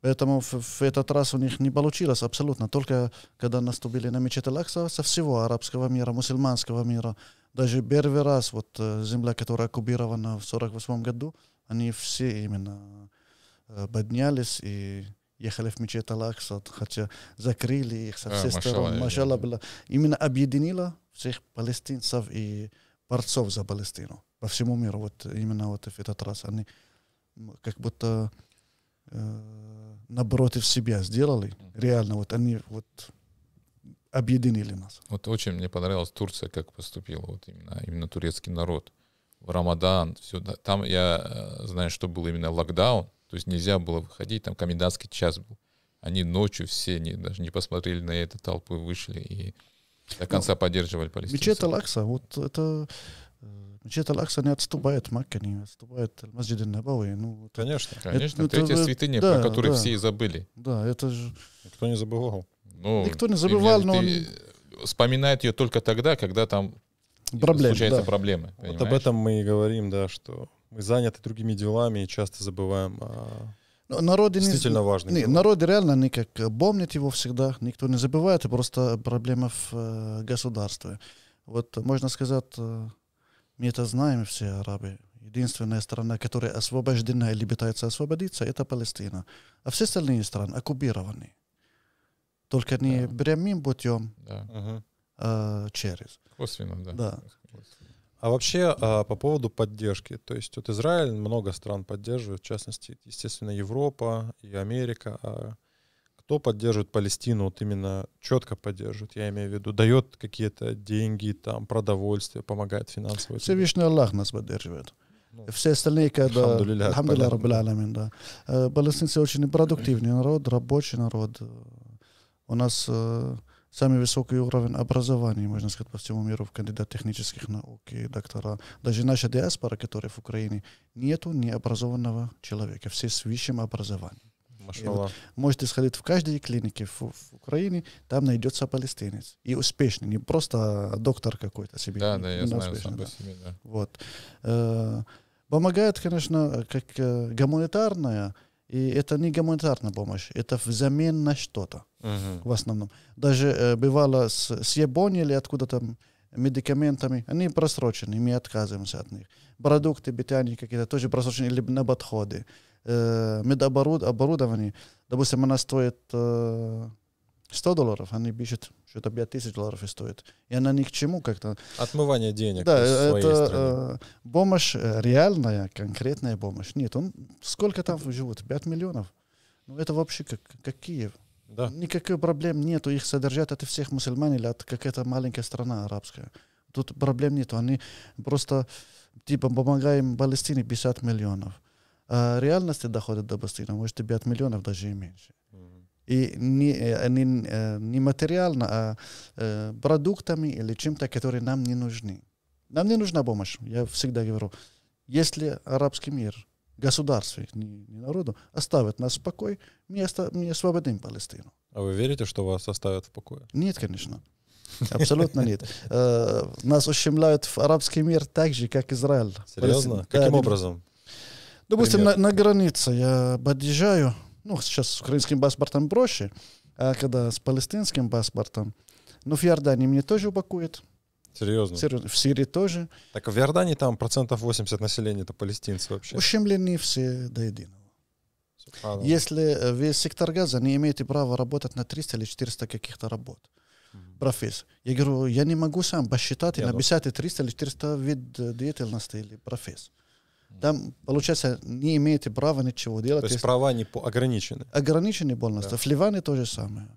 поэтому в, в этот раз у них не получилось абсолютно. Только когда наступили на мечеть Алакса со всего арабского мира, мусульманского мира, даже первый раз вот э, земля, которая оккупирована в 1948 году, они все именно э, поднялись и ехали в мечеть Алакса, хотя закрыли их со всех а, сторон. Машала была именно объединила всех палестинцев и борцов за Палестину по всему миру. Вот именно вот в этот раз они как будто э, в себя сделали. Реально, вот они вот объединили нас. Вот очень мне понравилась Турция, как поступила вот именно, именно турецкий народ. В Рамадан, все, там я э, знаю, что был именно локдаун, то есть нельзя было выходить, там комендантский час был. Они ночью все не, даже не посмотрели на это, и вышли и до ну, конца ну, поддерживали палестинцев. Мечета Лакса, вот это э, мечета Лакса, акса не отступает Макка, не отступает Масджид Набауи. Ну, это, конечно, это, конечно, это, третья это, святыня, да, про которую да, все и забыли. Да, это же... Никто не забывал. Ну, Никто не забывал, но... Он... Вспоминает ее только тогда, когда там проблемы, случаются да. проблемы. Понимаешь? Вот об этом мы и говорим, да, что мы заняты другими делами и часто забываем о а, но народы действительно не, важный. Не, народы реально они как помнят его всегда, никто не забывает, просто проблема в э, государстве. Вот можно сказать, э, мы это знаем все арабы. Единственная страна, которая освобождена или пытается освободиться, это Палестина. А все остальные страны оккупированы. Только не да. прямым путем, да. а через. Косвенно, да. да. Косвенно. А вообще а, по поводу поддержки. То есть вот Израиль много стран поддерживает, в частности, естественно, Европа и Америка. А кто поддерживает Палестину, вот именно четко поддерживает, я имею в виду, дает какие-то деньги, там, продовольствие, помогает финансово. Всевышний Аллах нас поддерживает. Ну. Все остальные, когда... Алхамдулилля, Раббалямин, да. Э, палестинцы очень продуктивный народ, рабочий народ. У нас э, самый высокий уровень образования, можно сказать, по всему миру в кандидат технических наук и доктора. Даже наша диаспора, которая в Украине, нету необразованного человека. Все с высшим образованием. Вот, можете сходить в каждой клинике в, в Украине, там найдется палестинец. И успешный, не просто доктор какой-то себе. Да, не, да, я знаю успешный, сам да. по себе, да. Вот. Э, помогает, конечно, как э, гуманитарная и это не гуманитарная помощь, это взамен на что-то uh-huh. в основном. Даже э, бывало с, с Японии или откуда то медикаментами, они просрочены, мы отказываемся от них. Продукты, питание какие-то тоже просрочены или на подходы. Э, медоборудование, допустим, она стоит э, 100 долларов, они пишут, что это 5000 долларов и стоит. И она ни к чему как-то... Отмывание денег. Да, это э, помощь, э, реальная, конкретная помощь. Нет, он сколько там живут? 5 миллионов. Ну это вообще как, какие? Да. Никакой проблем нету. Их содержат от всех мусульман или от какая-то маленькая страна арабская. Тут проблем нету. Они просто типа помогаем Палестине 50 миллионов. А реальности доходят до Палестины, может, 5 миллионов даже и меньше и не, э, они э, не материально, а э, продуктами или чем-то, которые нам не нужны. Нам не нужна помощь, я всегда говорю. Если арабский мир, государстве, не, не народу, оставят нас в покое, мы, оста- мы освободим Палестину. А вы верите, что вас оставят в покое? Нет, конечно. Абсолютно нет. Нас ущемляют в арабский мир так же, как Израиль. Серьезно? Каким образом? Допустим, на, на границе я подъезжаю, ну, сейчас с украинским паспортом проще, а когда с палестинским паспортом, ну, в Иордании мне тоже упакуют. Серьезно? Серьезно. В Сирии тоже. Так в Иордании там процентов 80 населения это палестинцы вообще. Ущемлены все до единого. Субхану. Если э, весь сектор газа не имеет права работать на 300 или 400 каких-то работ, mm профессий. Я говорю, я не могу сам посчитать и ну написать 300 или 400 вид э, деятельности или профессий. Там, получается, не имеете права ничего делать. То есть если... права не по... ограничены. Ограничены полностью. Да. В Ливане то же самое.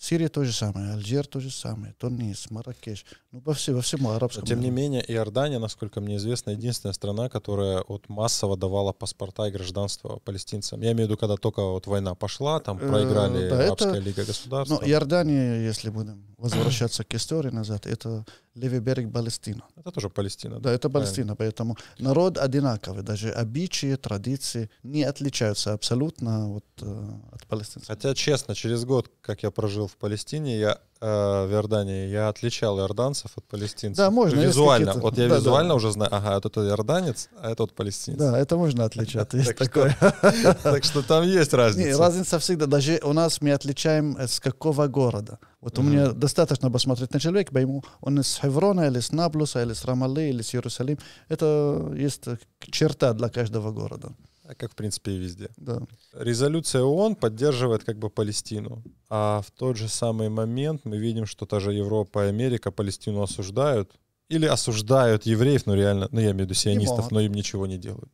Сирия то же самое, Алжир то же самое, Тунис, Маракеш, ну во всему, во всему арабскому. Тем не менее, Иордания, насколько мне известно, единственная страна, которая вот массово давала паспорта и гражданство палестинцам. Я имею в виду, когда только вот война пошла, там э, проиграли да, Арабская это... лига государств. Ну Иордания, если будем возвращаться к истории назад, это левый берег Палестина. Это тоже Палестина. Да, да это Палестина, правильно. поэтому народ одинаковый, даже обычаи, традиции не отличаются абсолютно вот, э, от палестинцев. Хотя, честно, через год, как я прожил в Палестине, я э, в Иордании, я отличал иорданцев от палестинцев. Да, можно. Визуально. Вот я да, визуально да. уже знаю, ага, вот это иорданец, а это вот палестинец. Да, это можно отличать, (laughs) (laughs) Так что там есть разница. Разница всегда. Даже у нас мы отличаем э, с какого города. Вот у меня достаточно посмотреть на человека, ему он из Хеврона или с Наблуса, или с Рамаллы, или с Иерусалим. Это есть черта для каждого города. А как, в принципе, и везде. Да. Резолюция ООН поддерживает как бы Палестину, а в тот же самый момент мы видим, что та же Европа и Америка Палестину осуждают, или осуждают евреев, но реально, ну я имею в виду сионистов, но им ничего не делают.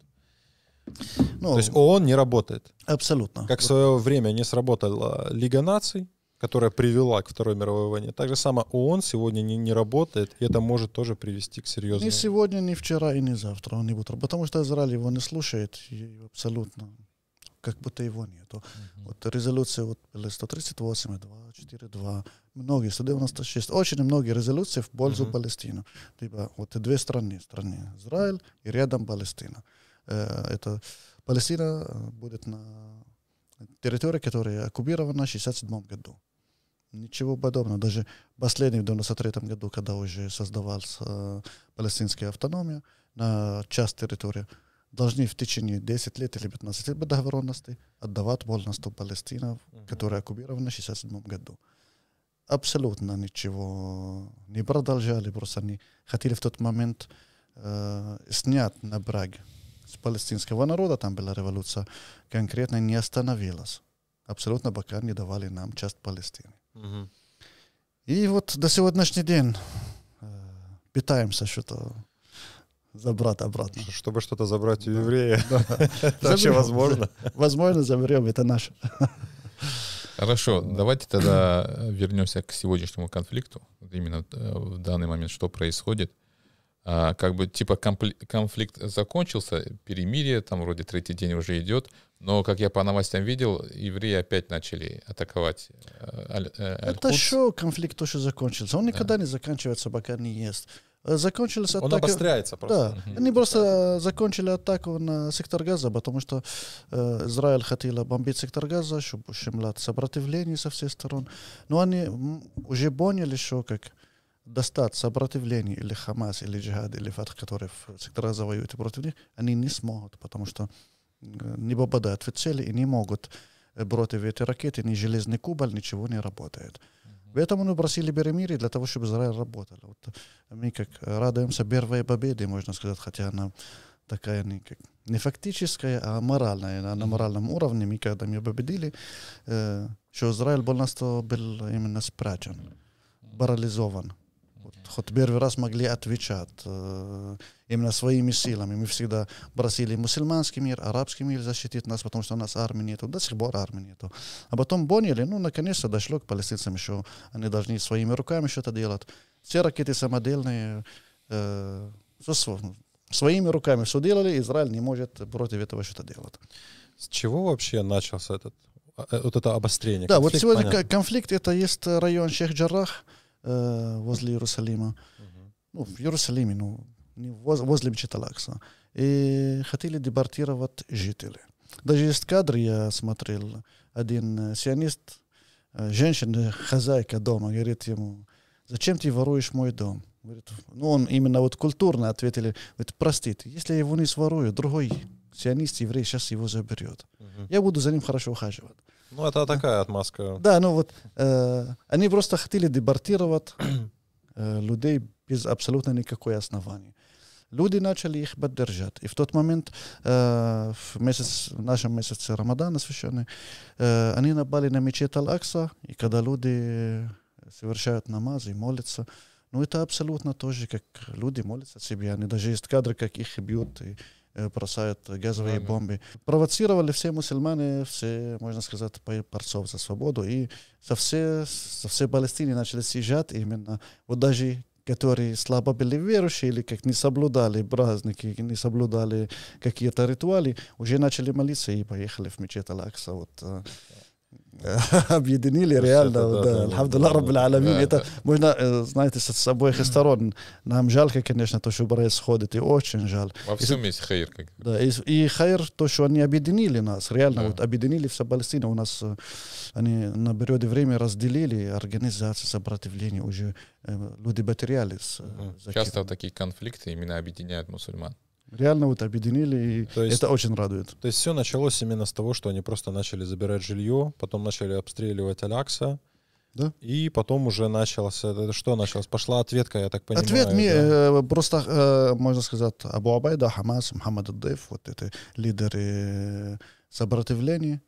Ну, То есть ООН не работает. Абсолютно. Как в свое время не сработала Лига наций, которая привела к Второй мировой войне. Так же само ООН сегодня не, не работает, и это может тоже привести к серьезным. Ни сегодня, ни вчера, и не завтра он не будет Потому что Израиль его не слушает и абсолютно, как будто его нет. Mm-hmm. Вот резолюция вот, 138, 242, многие, 196, очень многие резолюции в пользу mm Палестины. Типа, вот две страны, страны Израиль и рядом Палестина. Э, это Палестина э, будет на территории, которая оккупирована в 1967 году. Ничего подобного. Даже последний в 93 году, когда уже создавалась э, палестинская автономия на часть территории, должны в течение 10 лет или 15 лет договоренности отдавать полностью Палестина, uh которая оккупирована в 1967 году. Абсолютно ничего не продолжали, просто они хотели в тот момент э, снять на брак с палестинского народа, там была революция, конкретно не остановилась. Абсолютно пока не давали нам часть Палестины. И вот до сегодняшний день э, питаемся что-то забрать обратно. Чтобы что-то забрать у да. еврея, да. (laughs) это вообще возможно. Возможно, заберем, это наше. Хорошо, давайте тогда э, вернемся к сегодняшнему конфликту. Именно э, в данный момент, что происходит. А, как бы типа конфликт закончился, перемирие, там вроде третий день уже идет, но, как я по новостям видел, евреи опять начали атаковать э, Аль- аль э, Это что конфликт тоже закончился. Он никогда да. не заканчивается, пока не есть. Э, закончилась атака... Он обостряется просто. Да. Угу. Они просто закончили атаку на сектор газа, потому что э, Израиль хотел бомбить сектор газа, чтобы ущемлять сопротивление со всех сторон. Но они уже поняли, что как достать сопротивление или Хамас, или джихад, или Фатх, которые в сектор газа воюют против них, они не смогут, потому что не попадают в цели и не могут против э, этой ракеты ни железный кубаль, ничего не работает. Поэтому мы просили беремири для того, чтобы Израиль работал. Вот мы как радуемся первой победе, можно сказать, хотя она такая не, как, не фактическая, а моральная. На моральном уровне мы, когда мы победили, э, что Израиль полностью был именно спрячен, парализован. Вот, хоть первый раз могли отвечать. Э, именно своими силами. Мы всегда бросили мусульманский мир, арабский мир защитит нас, потому что у нас армии нету, до сих пор армии нету. А потом поняли, ну, наконец-то дошло к палестинцам еще, они должны своими руками что-то делать. Все ракеты самодельные, э, все своими руками все делали, Израиль не может против этого что-то делать. С чего вообще начался этот э, вот это обострение? Да, конфликт, вот сегодня понятно. конфликт это есть район Шейх-Джарах э, возле Иерусалима. Ну, в Иерусалиме, ну, воз, возле мечети Алакса. И хотели депортировать жители. Даже есть кадр, я смотрел, один э, сионист, э, женщина, хозяйка дома, говорит ему, зачем ты воруешь мой дом? Говорит, ну, он именно вот культурно ответили, говорит, простите, если я его не сворую, другой сионист, еврей, сейчас его заберет. Угу. Я буду за ним хорошо ухаживать. Ну, это ну, такая отмазка. Да, ну вот, э, они просто хотели депортировать э, людей без абсолютно никакой основания. Люди начали их поддержать. И в тот момент, э, в, месяц, в нашем месяце Рамадана священный, э, они напали на мечеть аль и когда люди совершают намазы и молятся, ну это абсолютно тоже, как люди молятся себе. Они даже есть кадры, как их бьют и э, бросают газовые Ладно. бомбы. Провоцировали все мусульмане, все, можно сказать, борцов за свободу. И со все со все Палестины начали съезжать именно. Вот даже которые слабо были верующие или как не соблюдали праздники, не соблюдали какие-то ритуалы, уже начали молиться и поехали в мечеть Алакса. Вот, э, (laughs) بيدني لي ريال الحمد لله رب العالمين مش نايت سابوي خسترون نعم جالك كنيش نتو شو بريس خودتي اوتشن جال وفسميس خير اي خير تو شو اني ابيدني لي ناس ريالنا نعم. وت ابيدني لي في فلسطين وناس اني на периоде времени разделили организации сопротивления уже люди потерялись часто такие конфликты именно объединяют мусульман Реально вот объединили, и то есть, это очень радует. То есть все началось именно с того, что они просто начали забирать жилье, потом начали обстреливать Алякса, да? И потом уже начался, что началось? Пошла ответка, я так понимаю. Ответ мне да? Э, просто, э, можно сказать, Абу Абайда, Хамас, Мухаммад Аддаев, вот эти лидеры э, сопротивления,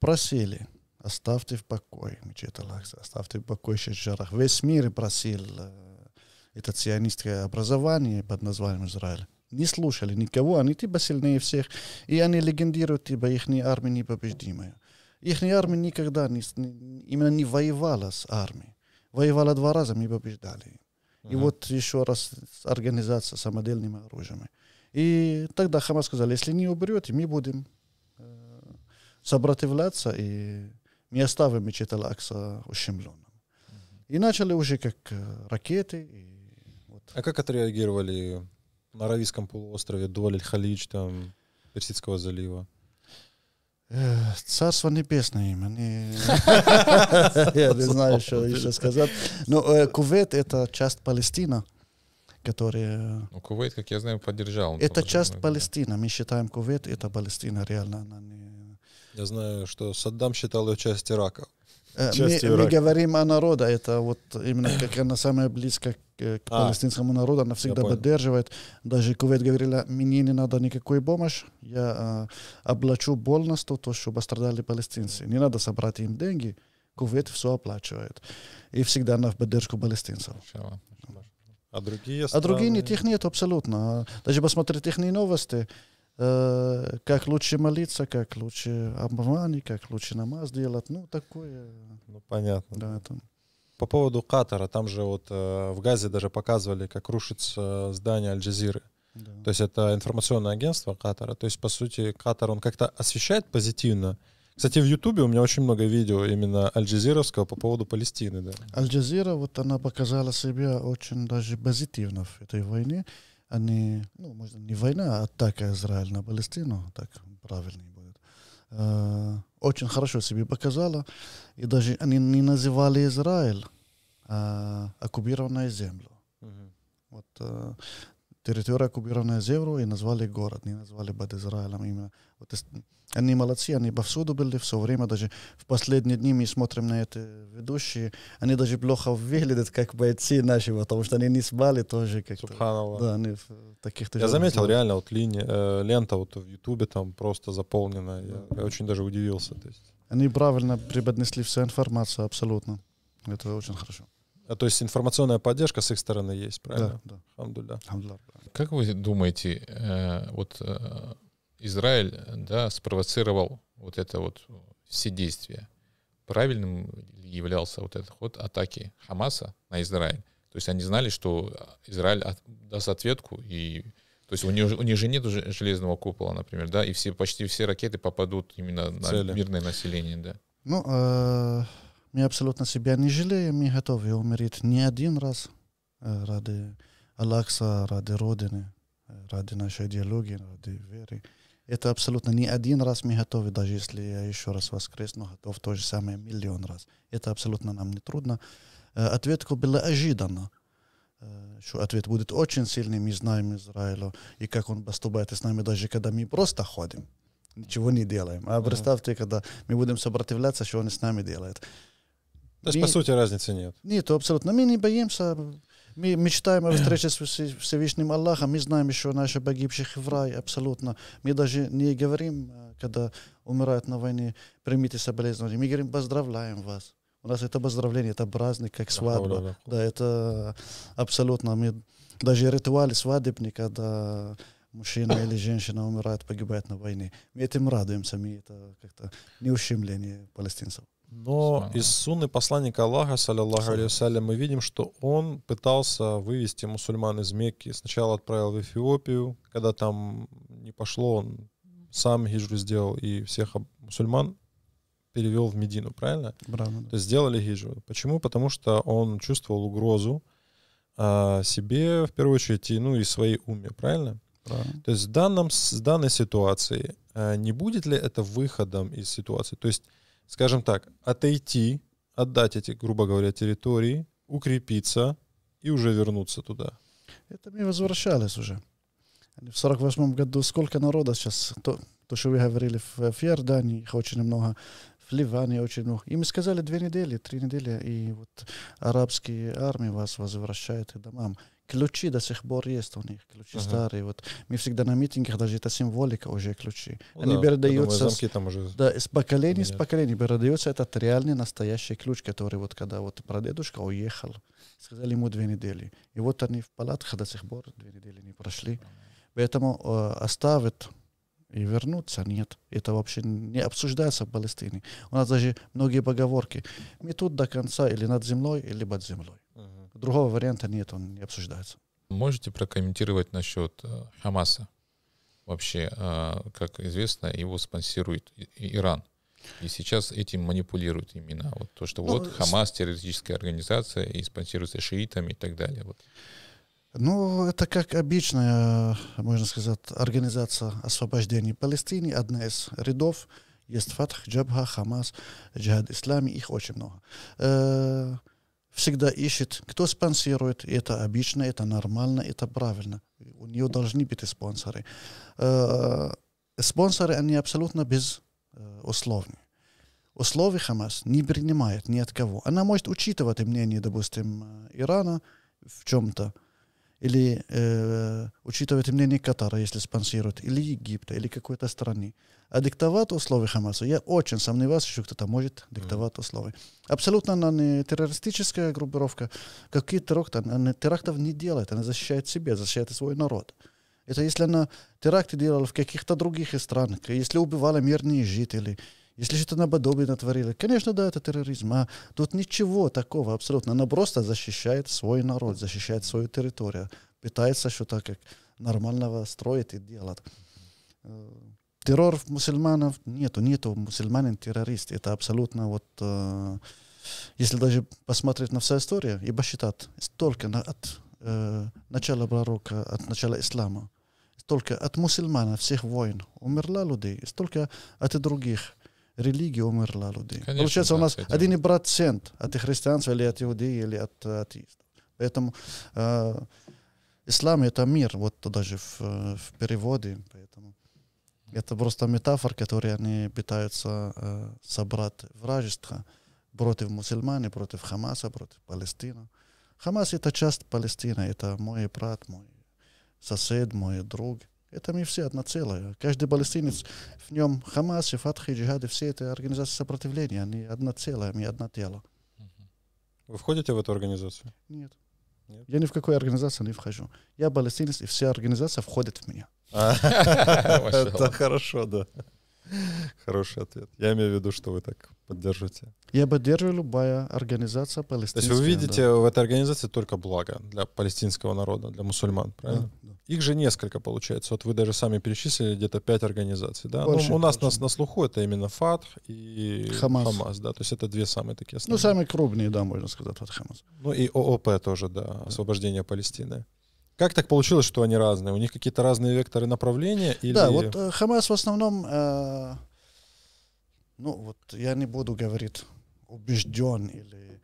просили, оставьте в покое мечеть Аллахса, оставьте в покое Шеджарах. Весь мир просил это сионистское образование под названием Израиль не слушали никого, они типа сильнее всех, и они легендируют, типа их армия непобеждимая. Их армия никогда не, именно не воевала с армией. Воевала два раза, мы побеждали. И uh-huh. вот еще раз организация самодельными оружиями. И тогда Хамас сказали, если не уберете, мы будем э, сопротивляться и не оставим мечеть Аль-Акса ущемленным. Uh-huh. И начали уже как э, ракеты. И вот. А как отреагировали на Аравийском полуострове, Дуаль Халич, там, Персидского залива? Э, царство небесное, им они (laughs) Я не знаю, что еще сказать. Но ну, э, Кувейт — это часть Палестина, которая... Ну, Кувейт, как я знаю, поддержал. Это часть Палестина. Мы считаем Кувейт — это Палестина, реально. она не Я знаю, что Саддам считал ее часть Ирака. Э, мы, Мы говорим о народе, а это вот именно как она самая близкая к, э, к а, палестинскому народу, она всегда поддерживает. Даже Кувейт говорила, мне не надо никакой помощи, я а, э, облачу полностью то, что страдали палестинцы. Не надо собрать им деньги, Кувейт все оплачивает. И всегда она в поддержку палестинцев. А другие А другие нет, их нет абсолютно. Даже посмотреть их новости, э, как лучше молиться, как лучше обманывать, как лучше намаз делать, ну такое. Ну понятно. Да, это. По поводу Катара, там же вот э, в Газе даже показывали, как рушится здание Аль-Джазиры. Да. То есть это информационное агентство Катара. То есть, по сути, Катар, он как-то освещает позитивно. Кстати, в Ютубе у меня очень много видео именно Аль-Джазировского по поводу Палестины. Да. Аль-Джазира, вот она показала себя очень даже позитивно в этой войне они, а ну, можно, не война, а атака Израиль на Палестину, так правильнее будет, э, очень хорошо себе показала, и даже они не называли Израиль э, оккупированной землю. Угу. Вот э, территория, оккупированная Зевру, и назвали город, не назвали под Израилем именно. Вот, они молодцы, они повсюду были все время, даже в последние дни мы смотрим на эти ведущие, они даже плохо выглядят, как бойцы наши, потому что они не спали тоже как-то. Да, они в э, таких то. Я заметил, реально, вот линия, э, лента вот в Ютубе там просто заполнена, я, я очень даже удивился. То есть. Они правильно преподнесли всю информацию, абсолютно. Это очень хорошо. А то есть информационная поддержка с их стороны есть, правильно? Да, да. Хамдулля. Хамдулля. Как вы думаете, э, вот э, Израиль да, спровоцировал вот это вот все действия? Правильным являлся вот этот ход атаки Хамаса на Израиль? То есть они знали, что Израиль от, даст ответку, и то есть у них, у них же нет железного купола, например, да, и все, почти все ракеты попадут именно на Цели. мирное население, да. Ну, э, мы абсолютно себя не жалеем, мы готовы умереть не один раз э, ради Аллахса, ради Родины, э, ради нашей идеологии, ради веры. Это абсолютно не один раз мы готовы, даже если я еще раз воскресну, готов то же самое миллион раз. Это абсолютно нам не трудно. Э, ответ была ожиданна. Что ответ будет очень сильный, мы знаем Израилю, и как он поступает с нами, даже когда мы просто ходим, ничего не делаем. А представьте, когда мы будем сопротивляться, что он с нами делает. То есть, ми... по сути, разницы нет. Нет, абсолютно. Мы не боимся. Мы мечтаем о встрече с Всевышним Аллахом, мы знаем еще наших погибших в рай, абсолютно. Мы даже не говорим, э, когда умирают на войне, примите соболезнования. Мы говорим, поздравляем вас. У нас это поздравление, это праздник, как свадьба. Да, это абсолютно. Мы, даже ритуал свадебника, когда мужчина или женщина умирает, погибает на войне. Мы этим радуемся, мы это как-то не ущемление палестинцев. Но из Сунны посланника Аллаха, саллиллаху алейхи мы видим, что он пытался вывести мусульман из Мекки. Сначала отправил в Эфиопию, когда там не пошло, он сам хиджру сделал и всех мусульман перевел в Медину, правильно? Правильно. Да. То есть сделали хиджру. Почему? Потому что он чувствовал угрозу а, себе, в первую очередь, и, ну и своей уме, правильно? Правильно. То есть в, данном, с данной ситуации а, не будет ли это выходом из ситуации? То есть скажем так, отойти, отдать эти, грубо говоря, территории, укрепиться и уже вернуться туда. Это мы возвращались уже. В сорок восьмом году сколько народа сейчас? То, то, что вы говорили в, в Иордании, их очень много, в Ливане очень много. Им сказали две недели, три недели, и вот арабские армии вас возвращают к домам ключи до сих пор есть у них, ключи ага. старые. Вот мы всегда на митингах, даже это символика уже ключи. Ну, Они да, передаются думаю, замки там уже да, с поколения с поколения передается этот реальный настоящий ключ, который вот когда вот прадедушка уехал, сказали ему две недели. И вот они в палатках до сих пор две недели не прошли. Поэтому э, оставят и вернуться нет. Это вообще не обсуждается в Палестине. У нас даже многие поговорки. Мы тут до конца или над землей, или под землей другого варианта нет, он не обсуждается. Можете прокомментировать насчет э, Хамаса? Вообще, э, как известно, его спонсирует Иран. И сейчас этим манипулируют именно вот то, что ну, вот Хамас террористическая организация и спонсируется шиитами и так далее. Вот. Ну, это как обычная, э, можно сказать, организация освобождения Палестины, одна из рядов. Есть Фатх, Джабха, Хамас, Джихад Ислами, их очень много всегда ищет, кто спонсирует. И это обычно, это нормально, это правильно. У нее должны быть спонсоры. Э, спонсоры, они абсолютно безусловны. Э, условий Хамас не принимает ни от кого. Она может учитывать мнение, допустим, э, Ирана в чем-то, или э, учитывать мнение Катара, если спонсирует, или Египта, или какой-то страны. А диктовать условия Хамасу, я очень сомневаюсь, что кто-то может диктовать условия. Абсолютно она не террористическая группировка. Какие теракты? Она терактов не делает, она защищает себя, защищает свой народ. Это если она теракты делала в каких-то других странах, если убивала мирные жители, если что-то на подобие Конечно, да, это терроризм, а тут ничего такого абсолютно. Она просто защищает свой народ, защищает свою территорию, пытается что-то как нормального строить и делать. Э, террор мусульманов нету, нету мусульманин террорист. Это абсолютно вот, э, если даже посмотреть на всю историю, и посчитать столько на, от э, начала пророка, от начала ислама, столько от мусульман всех войн умерла людей, столько от и других религий умерла людей. Конечно, Получается, да, у нас этим... один процент от христианства или от иудеи, или от э, атеистов. Поэтому э, ислам это мир, вот даже в, э, в переводе. Поэтому это просто метафор, которые они пытаются э, собрать вражество против мусульман, против Хамаса, против Палестины. Хамас это часть Палестины, это мой брат, мой сосед, мой друг. Это мы все одно целое. Каждый палестинец, в нем Хамас и Фатх и Джихады, все это организации сопротивления, они одно целое, мы одно тело. Вы входите в эту организацию? Нет. Я ни в какую организацию не вхожу. Я палестинец, и вся организация входит в меня. (laughs) Это хорошо, да. (laughs) Хороший ответ. Я имею в виду, что вы так поддерживаете. Я поддерживаю любая организация палестинская. То есть вы видите да. в этой организации только благо для палестинского народа, для мусульман, правильно? Да, да. Их же несколько получается. Вот вы даже сами перечислили где-то пять организаций, да? Ну, больше, ну, у нас, нас на слуху это именно ФАТХ и Хамас. Хамас, да? То есть это две самые такие ну, основные. Ну, самые крупные, да, можно сказать, от Хамас. Ну и ООП тоже, да, да. освобождение Палестины. Как так получилось, что они разные? У них какие-то разные векторы направления? Или... Да, вот э, Хамас в основном, э, ну вот я не буду говорить убежден или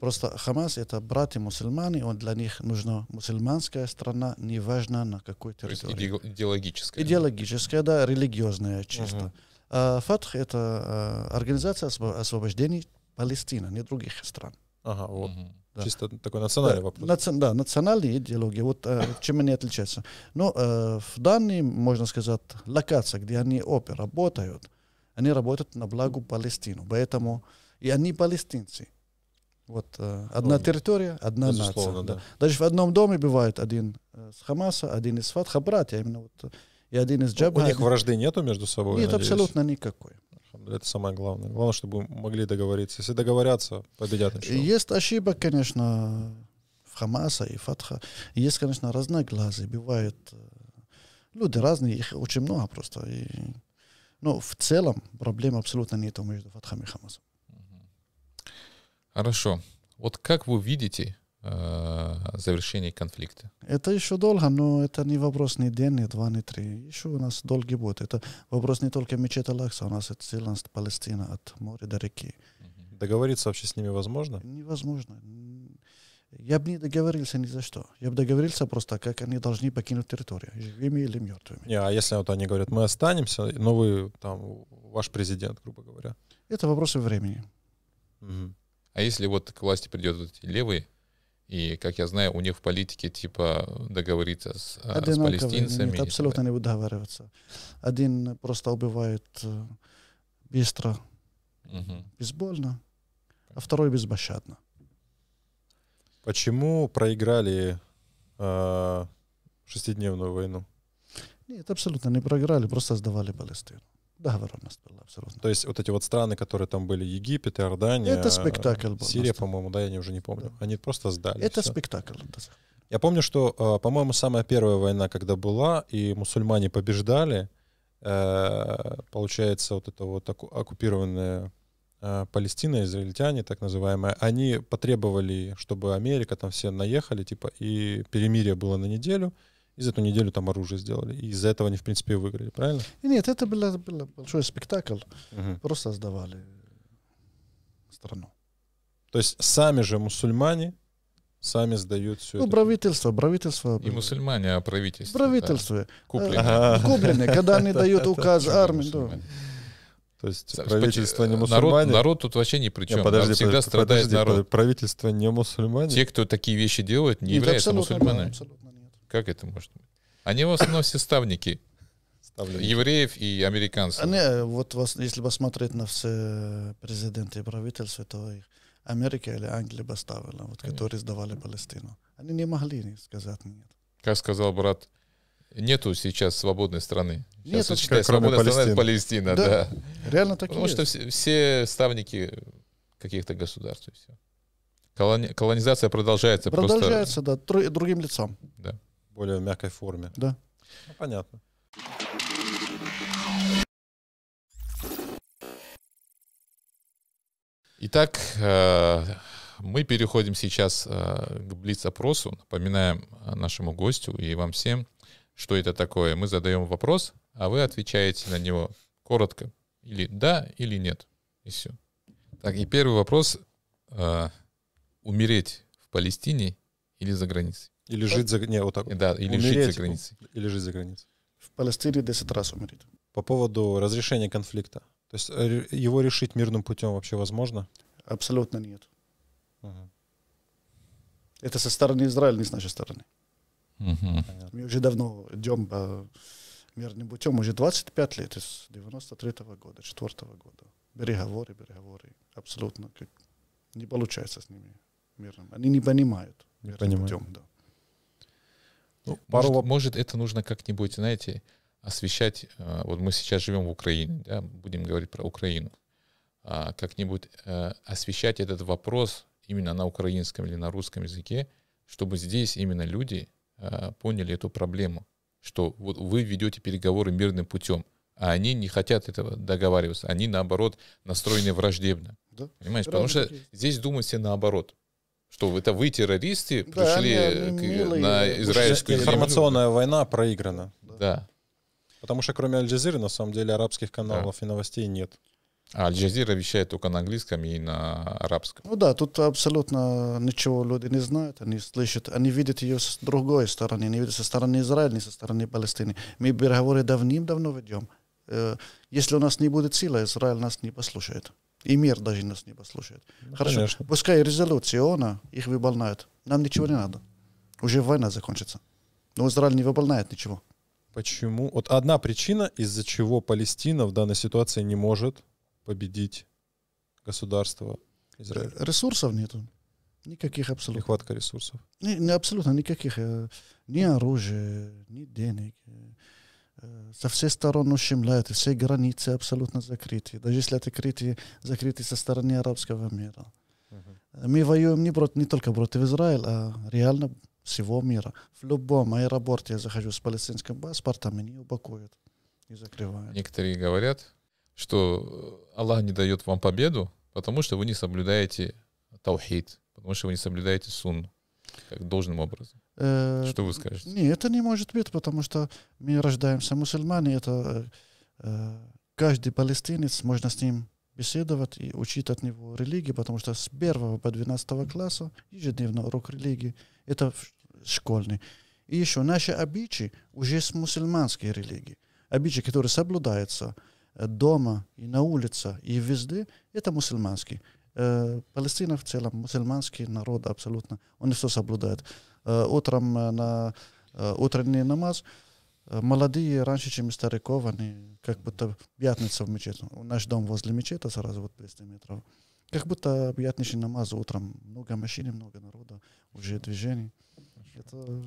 просто Хамас это братья мусульмане, он для них нужна мусульманская страна, неважно на какой территории. То есть идеологическая. Идеологическая, да, религиозная чисто. Угу. А, Фатх это а, организация освобождений Палестины, не других стран. Ага, вот. Угу. Да. Чисто такой национальный да, э, вопрос. Наци, да, национальные идеологии. Вот э, чем они отличаются. Но ну, э, в данной, можно сказать, локации, где они обе работают, они работают на благо Палестину. Поэтому и они палестинцы. Вот э, одна ну, территория, одна нация. Да. Да. Даже в одном доме бывает один э, с Хамаса, один из Фатха, братья а именно вот, э, и один из Джабха. У них вражды нету между собой? Нет, надеюсь. абсолютно никакой. Это самое главное. Главное, чтобы могли договориться. Если договорятся, победят. Иншалла. Есть ошибок, конечно, в Хамаса и Фатха. Есть, конечно, разноглазые. Бывают э, люди разные, их очень много просто. И, но ну, в целом проблем абсолютно нет между Фатхом и Хамасом. Хорошо. Вот как вы видите Э, завершения конфликта? Это еще долго, но это не вопрос ни день, ни два, ни три. Еще у нас долгий будет. Это вопрос не только мечеть Алакса, у нас это целостность Палестина от моря до реки. Договориться вообще с ними возможно? Невозможно. Я бы не договорился ни за что. Я бы договорился просто, как они должны покинуть территорию, живыми или мертвыми. Не, а если вот они говорят, мы останемся, но вы там, ваш президент, грубо говоря? Это вопросы времени. Угу. А если вот к власти придет вот эти левые и, как я знаю, у них в политике типа договориться с, Одинаковые, э, с палестинцами. Нет, абсолютно не будут договариваться. Один просто убивает э, быстро, угу. безбольно, а второй безбощадно. Почему проиграли э, шестидневную войну? Нет, абсолютно не проиграли, просто сдавали Палестину договоренность была абсолютно. То есть вот эти вот страны, которые там были, Египет, Иордания, это спектакль был, Сирия, по-моему, да, я не, уже не помню. Да. Они просто сдали. Это все. спектакль. Я помню, что, э, по-моему, самая первая война, когда была, и мусульмане побеждали, э, получается, вот это вот оккупированная э, Палестина, израильтяне, так называемые, они потребовали, чтобы Америка, там все наехали, типа, и перемирие было на неделю — и за эту неделю там оружие сделали. И из-за этого они, в принципе, и выиграли, правильно? Нет, это был, был большой спектакль. Угу. Просто сдавали страну. То есть сами же мусульмане сами сдают все. Ну, это. правительство, правительство. И мусульмане, а правительство. Правительство. Да. Куплены. Ага. (laughs) Куплены, когда они (laughs) дают указ армии. То есть правительство не э, мусульмане. Народ, тут вообще ни при чем. Нет, подожди, всегда страдает народ. Правительство не мусульмане. Те, кто такие вещи делают, не являются мусульманами. Абсолютно. Как это может быть? Они в основном все ставники. ставленники. Евреев и американцев. Они, э, вот если посмотреть на все президенты и правительства, то их Америка или Англия бы ставила, вот, которые сдавали Палестину. Они не могли сказать нет. Как сказал брат, нету сейчас свободной страны. Сейчас Нет, считай, свободная Палестины. страна это Палестина, да. да. Реально так Потому есть. что все, все ставники каких-то государств и все. Колони, колонизация продолжается. Продолжается, просто... да, другим лицом. Да более мягкой форме. Да. Ну, понятно. Итак, э, мы переходим сейчас э, к Блиц-опросу. Напоминаем э, нашему гостю и вам всем, что это такое. Мы задаем вопрос, а вы отвечаете на него коротко. Или да, или нет. И все. Так, и первый вопрос. Умереть в Палестине или за границей? Или жить за... Не, вот так Да, или Умереть, жить за границей. Или жить за границей. В Палестине 10 раз умереть. По поводу разрешения конфликта. То есть э, его решить мирным путем вообще возможно? Абсолютно нет. Угу. Это со стороны Израиля, не с нашей стороны. Угу. Мы уже давно идем по мирным путем, уже 25 лет, с 93-го года, 4 -го года. Переговоры, переговоры. Абсолютно как, не получается с ними мирным. Они не понимают. Не понимают. Путем, да. Ну, пару... может, может, это нужно как-нибудь, знаете, освещать. А, вот мы сейчас живем в Украине, да, будем говорить про Украину. А, как-нибудь э, освещать этот вопрос именно на украинском или на русском языке, чтобы здесь именно люди а, поняли эту проблему, что вот вы ведете переговоры мирным путем, а они не хотят этого договариваться, они наоборот настроены враждебно, да. понимаешь? Потому что здесь думают все наоборот. Что это вы, террористы, пришли они, к, милые. на израильскую землю? Информационная война проиграна. Да. Потому что кроме Аль-Джазиры, на самом деле, арабских каналов да. и новостей нет. А Аль-Джазира вещает только на английском и на арабском. Ну да, тут абсолютно ничего люди не знают, они слышат, они видят ее с другой стороны, они видят со стороны Израиля, не со стороны Палестины. Мы переговоры давним давно ведем. Э, если у нас не будет силы, Израиль нас не послушает. И мир даже нас не послушает. Ну, Хорошо. Конечно. Пускай резолюции ООНа их выполняют. Нам ничего не надо. Уже война закончится. Но Израиль не выполняет ничего. Почему? Вот одна причина, из-за чего Палестина в данной ситуации не может победить государство Израиля. Ресурсов нету. Никаких абсолютно. Нехватка ресурсов. Не, не абсолютно никаких. Э, ни оружия, ни денег, со всех сторон ущемляют, и все границы абсолютно закрыты. Даже если открыты, закрыты со стороны арабского мира. Э, мы воюем не, против, не только против Израиля, а реально всего мира. В любом аэропорте я захожу с палестинским паспортом, меня упакуют и закрывают. Некоторые говорят, что э, Аллах не дает вам победу, потому что вы не соблюдаете таухид, потому что вы не соблюдаете сунну как должным образом. Э, что вы скажете? Нет, это не может быть, потому что мы рождаемся мусульмане, это э, э, каждый палестинец, можно с ним беседовать и учить от него религию, потому что с 1 по 12 класса ежедневно урок религии, это школьный. И еще наши обычаи уже с мусульманской религии. Обычаи, которые соблюдаются э, дома и на улице и везде, это мусульманские. Палестина в целом, мусульманский народ абсолютно, он все соблюдает. Э, утром э, на э, утренний намаз. Молодые, раньше, чем стариков, они как будто пятница в мечеть. Наш дом возле мечети, сразу вот 200 метров. Как будто пятничный намаз утром. Много машин, много народа, уже движений. Это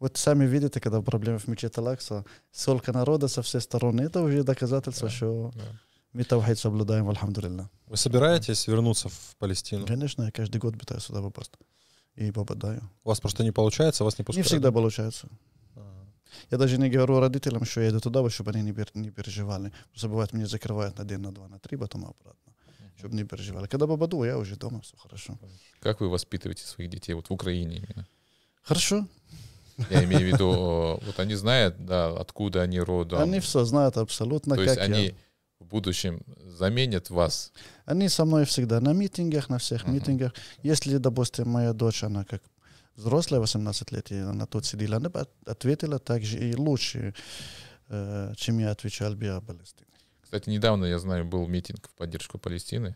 вот сами видите, когда проблемы в мечети Лакса, сколько народа со всех сторон, это уже доказательство, да, что да. мы тавхид соблюдаем, алхамдулилля. Вы собираетесь вернуться в Палестину? Конечно, я каждый год пытаюсь сюда попасть и попадаю. У вас просто не получается, вас не пускают? Не всегда получается. А. Я даже не говорю родителям, что я иду туда, чтобы они не, переживали. Просто бывает, меня закрывают на день, на два, на три, потом обратно, чтобы не переживали. Когда попаду, я уже дома, все хорошо. Как вы воспитываете своих детей вот в Украине именно? Хорошо. Я имею в виду, (laughs) вот они знают, да, откуда они родом. Они все знают абсолютно. То есть они я... в будущем заменят вас они со мной всегда на митингах, на всех mm-hmm. митингах. Если, допустим, моя дочь, она как взрослая, 18 лет, и она тут сидела, она ответила так же и лучше, э, чем я отвечал бы о Палестине. Кстати, недавно, я знаю, был митинг в поддержку Палестины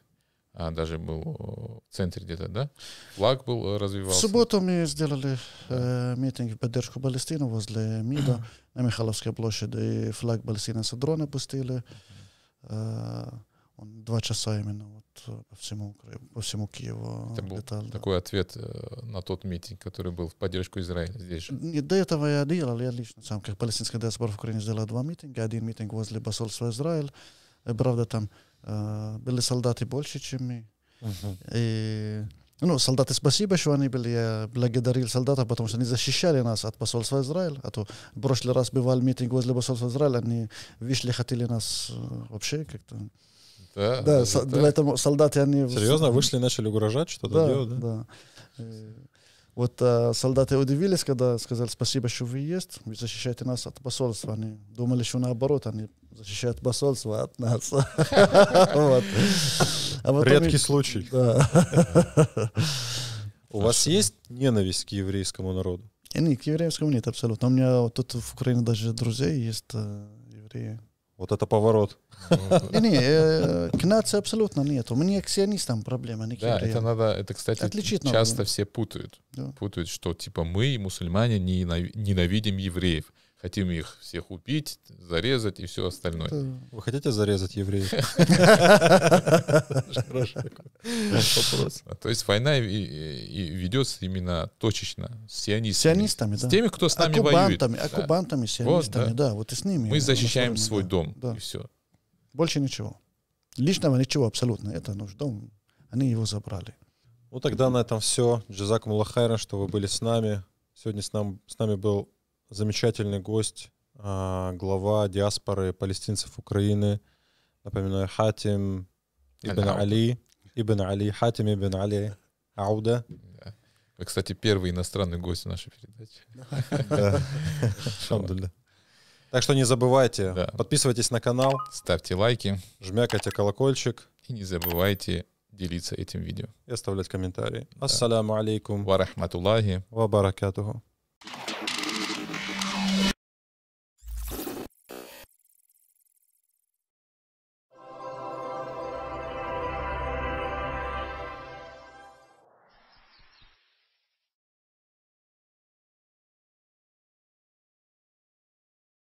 а даже был э, в центре где-то, да? Флаг был э, развивался. В субботу мы сделали э, митинг в поддержку Палестины возле МИДа на Михайловской площади. И флаг Палестины с дрона пустили. Э, два часа именно вот э, по всему, по всему Киеву. Э, Это был летал, такой да. ответ э, на тот митинг, который был в поддержку Израиля здесь же. И до этого я делал, я лично сам, как палестинский диаспора в Украине, сделал два митинга. Один митинг возле посольства Израиль. Правда, там э, были солдаты больше, чем мы. И ну, солдаты спасибо, что они были. Я благодарил солдатов, потому что они защищали нас от посольства Израиля. А то в прошлый раз бывал митинг возле посольства Израиля, они вышли, хотели нас вообще как-то да, да, со, поэтому солдаты, они... Серьезно, вышли и начали угрожать, что-то да, делать, да? Да, э, вот э, солдаты удивились, когда сказали спасибо, что вы есть, вы защищаете нас от посольства. Они думали, что наоборот, они защищают посольство от нас. (laughs) А Редкий случай. У вас есть ненависть к еврейскому народу? Э, нет, к еврейскому нет, абсолютно. У меня тут в Украине даже друзей есть э, евреи. Вот это поворот. (laughs) Не, э, э, к нации абсолютно нет. У меня к сионистам проблема, а Да, это надо, это, кстати, часто все путают. Путают, что типа мы, мусульмане, ненавидим евреев хотим их всех убить, зарезать и все остальное. Вы хотите зарезать евреев? (laughs) А, то есть война ведется именно точечно с сионистами. Сионистами, да. С теми, кто с нами воюет. Оккупантами, сионистами, да, вот и с ними. Мы защищаем свой дом, и все. Больше ничего. Личного ничего абсолютно. Это наш дом, они его забрали. Ну тогда на этом все. Джазак Мулахайра, что вы были с нами. Сегодня с, нам, с нами был замечательный гость, а, глава диаспоры палестинцев Украины, напоминаю, Хатим Ибн Али, Ибн Али, Хатим Ибн Али Ауда. Вы, кстати, первый иностранный гость в нашей передаче. (laughs) Так что не забывайте, подписывайтесь на канал. Ставьте лайки. Жмякайте колокольчик. И не забывайте делиться этим видео. И оставлять комментарии. Ассаламу алейкум. Ва рахматуллахи. Ва баракатуху.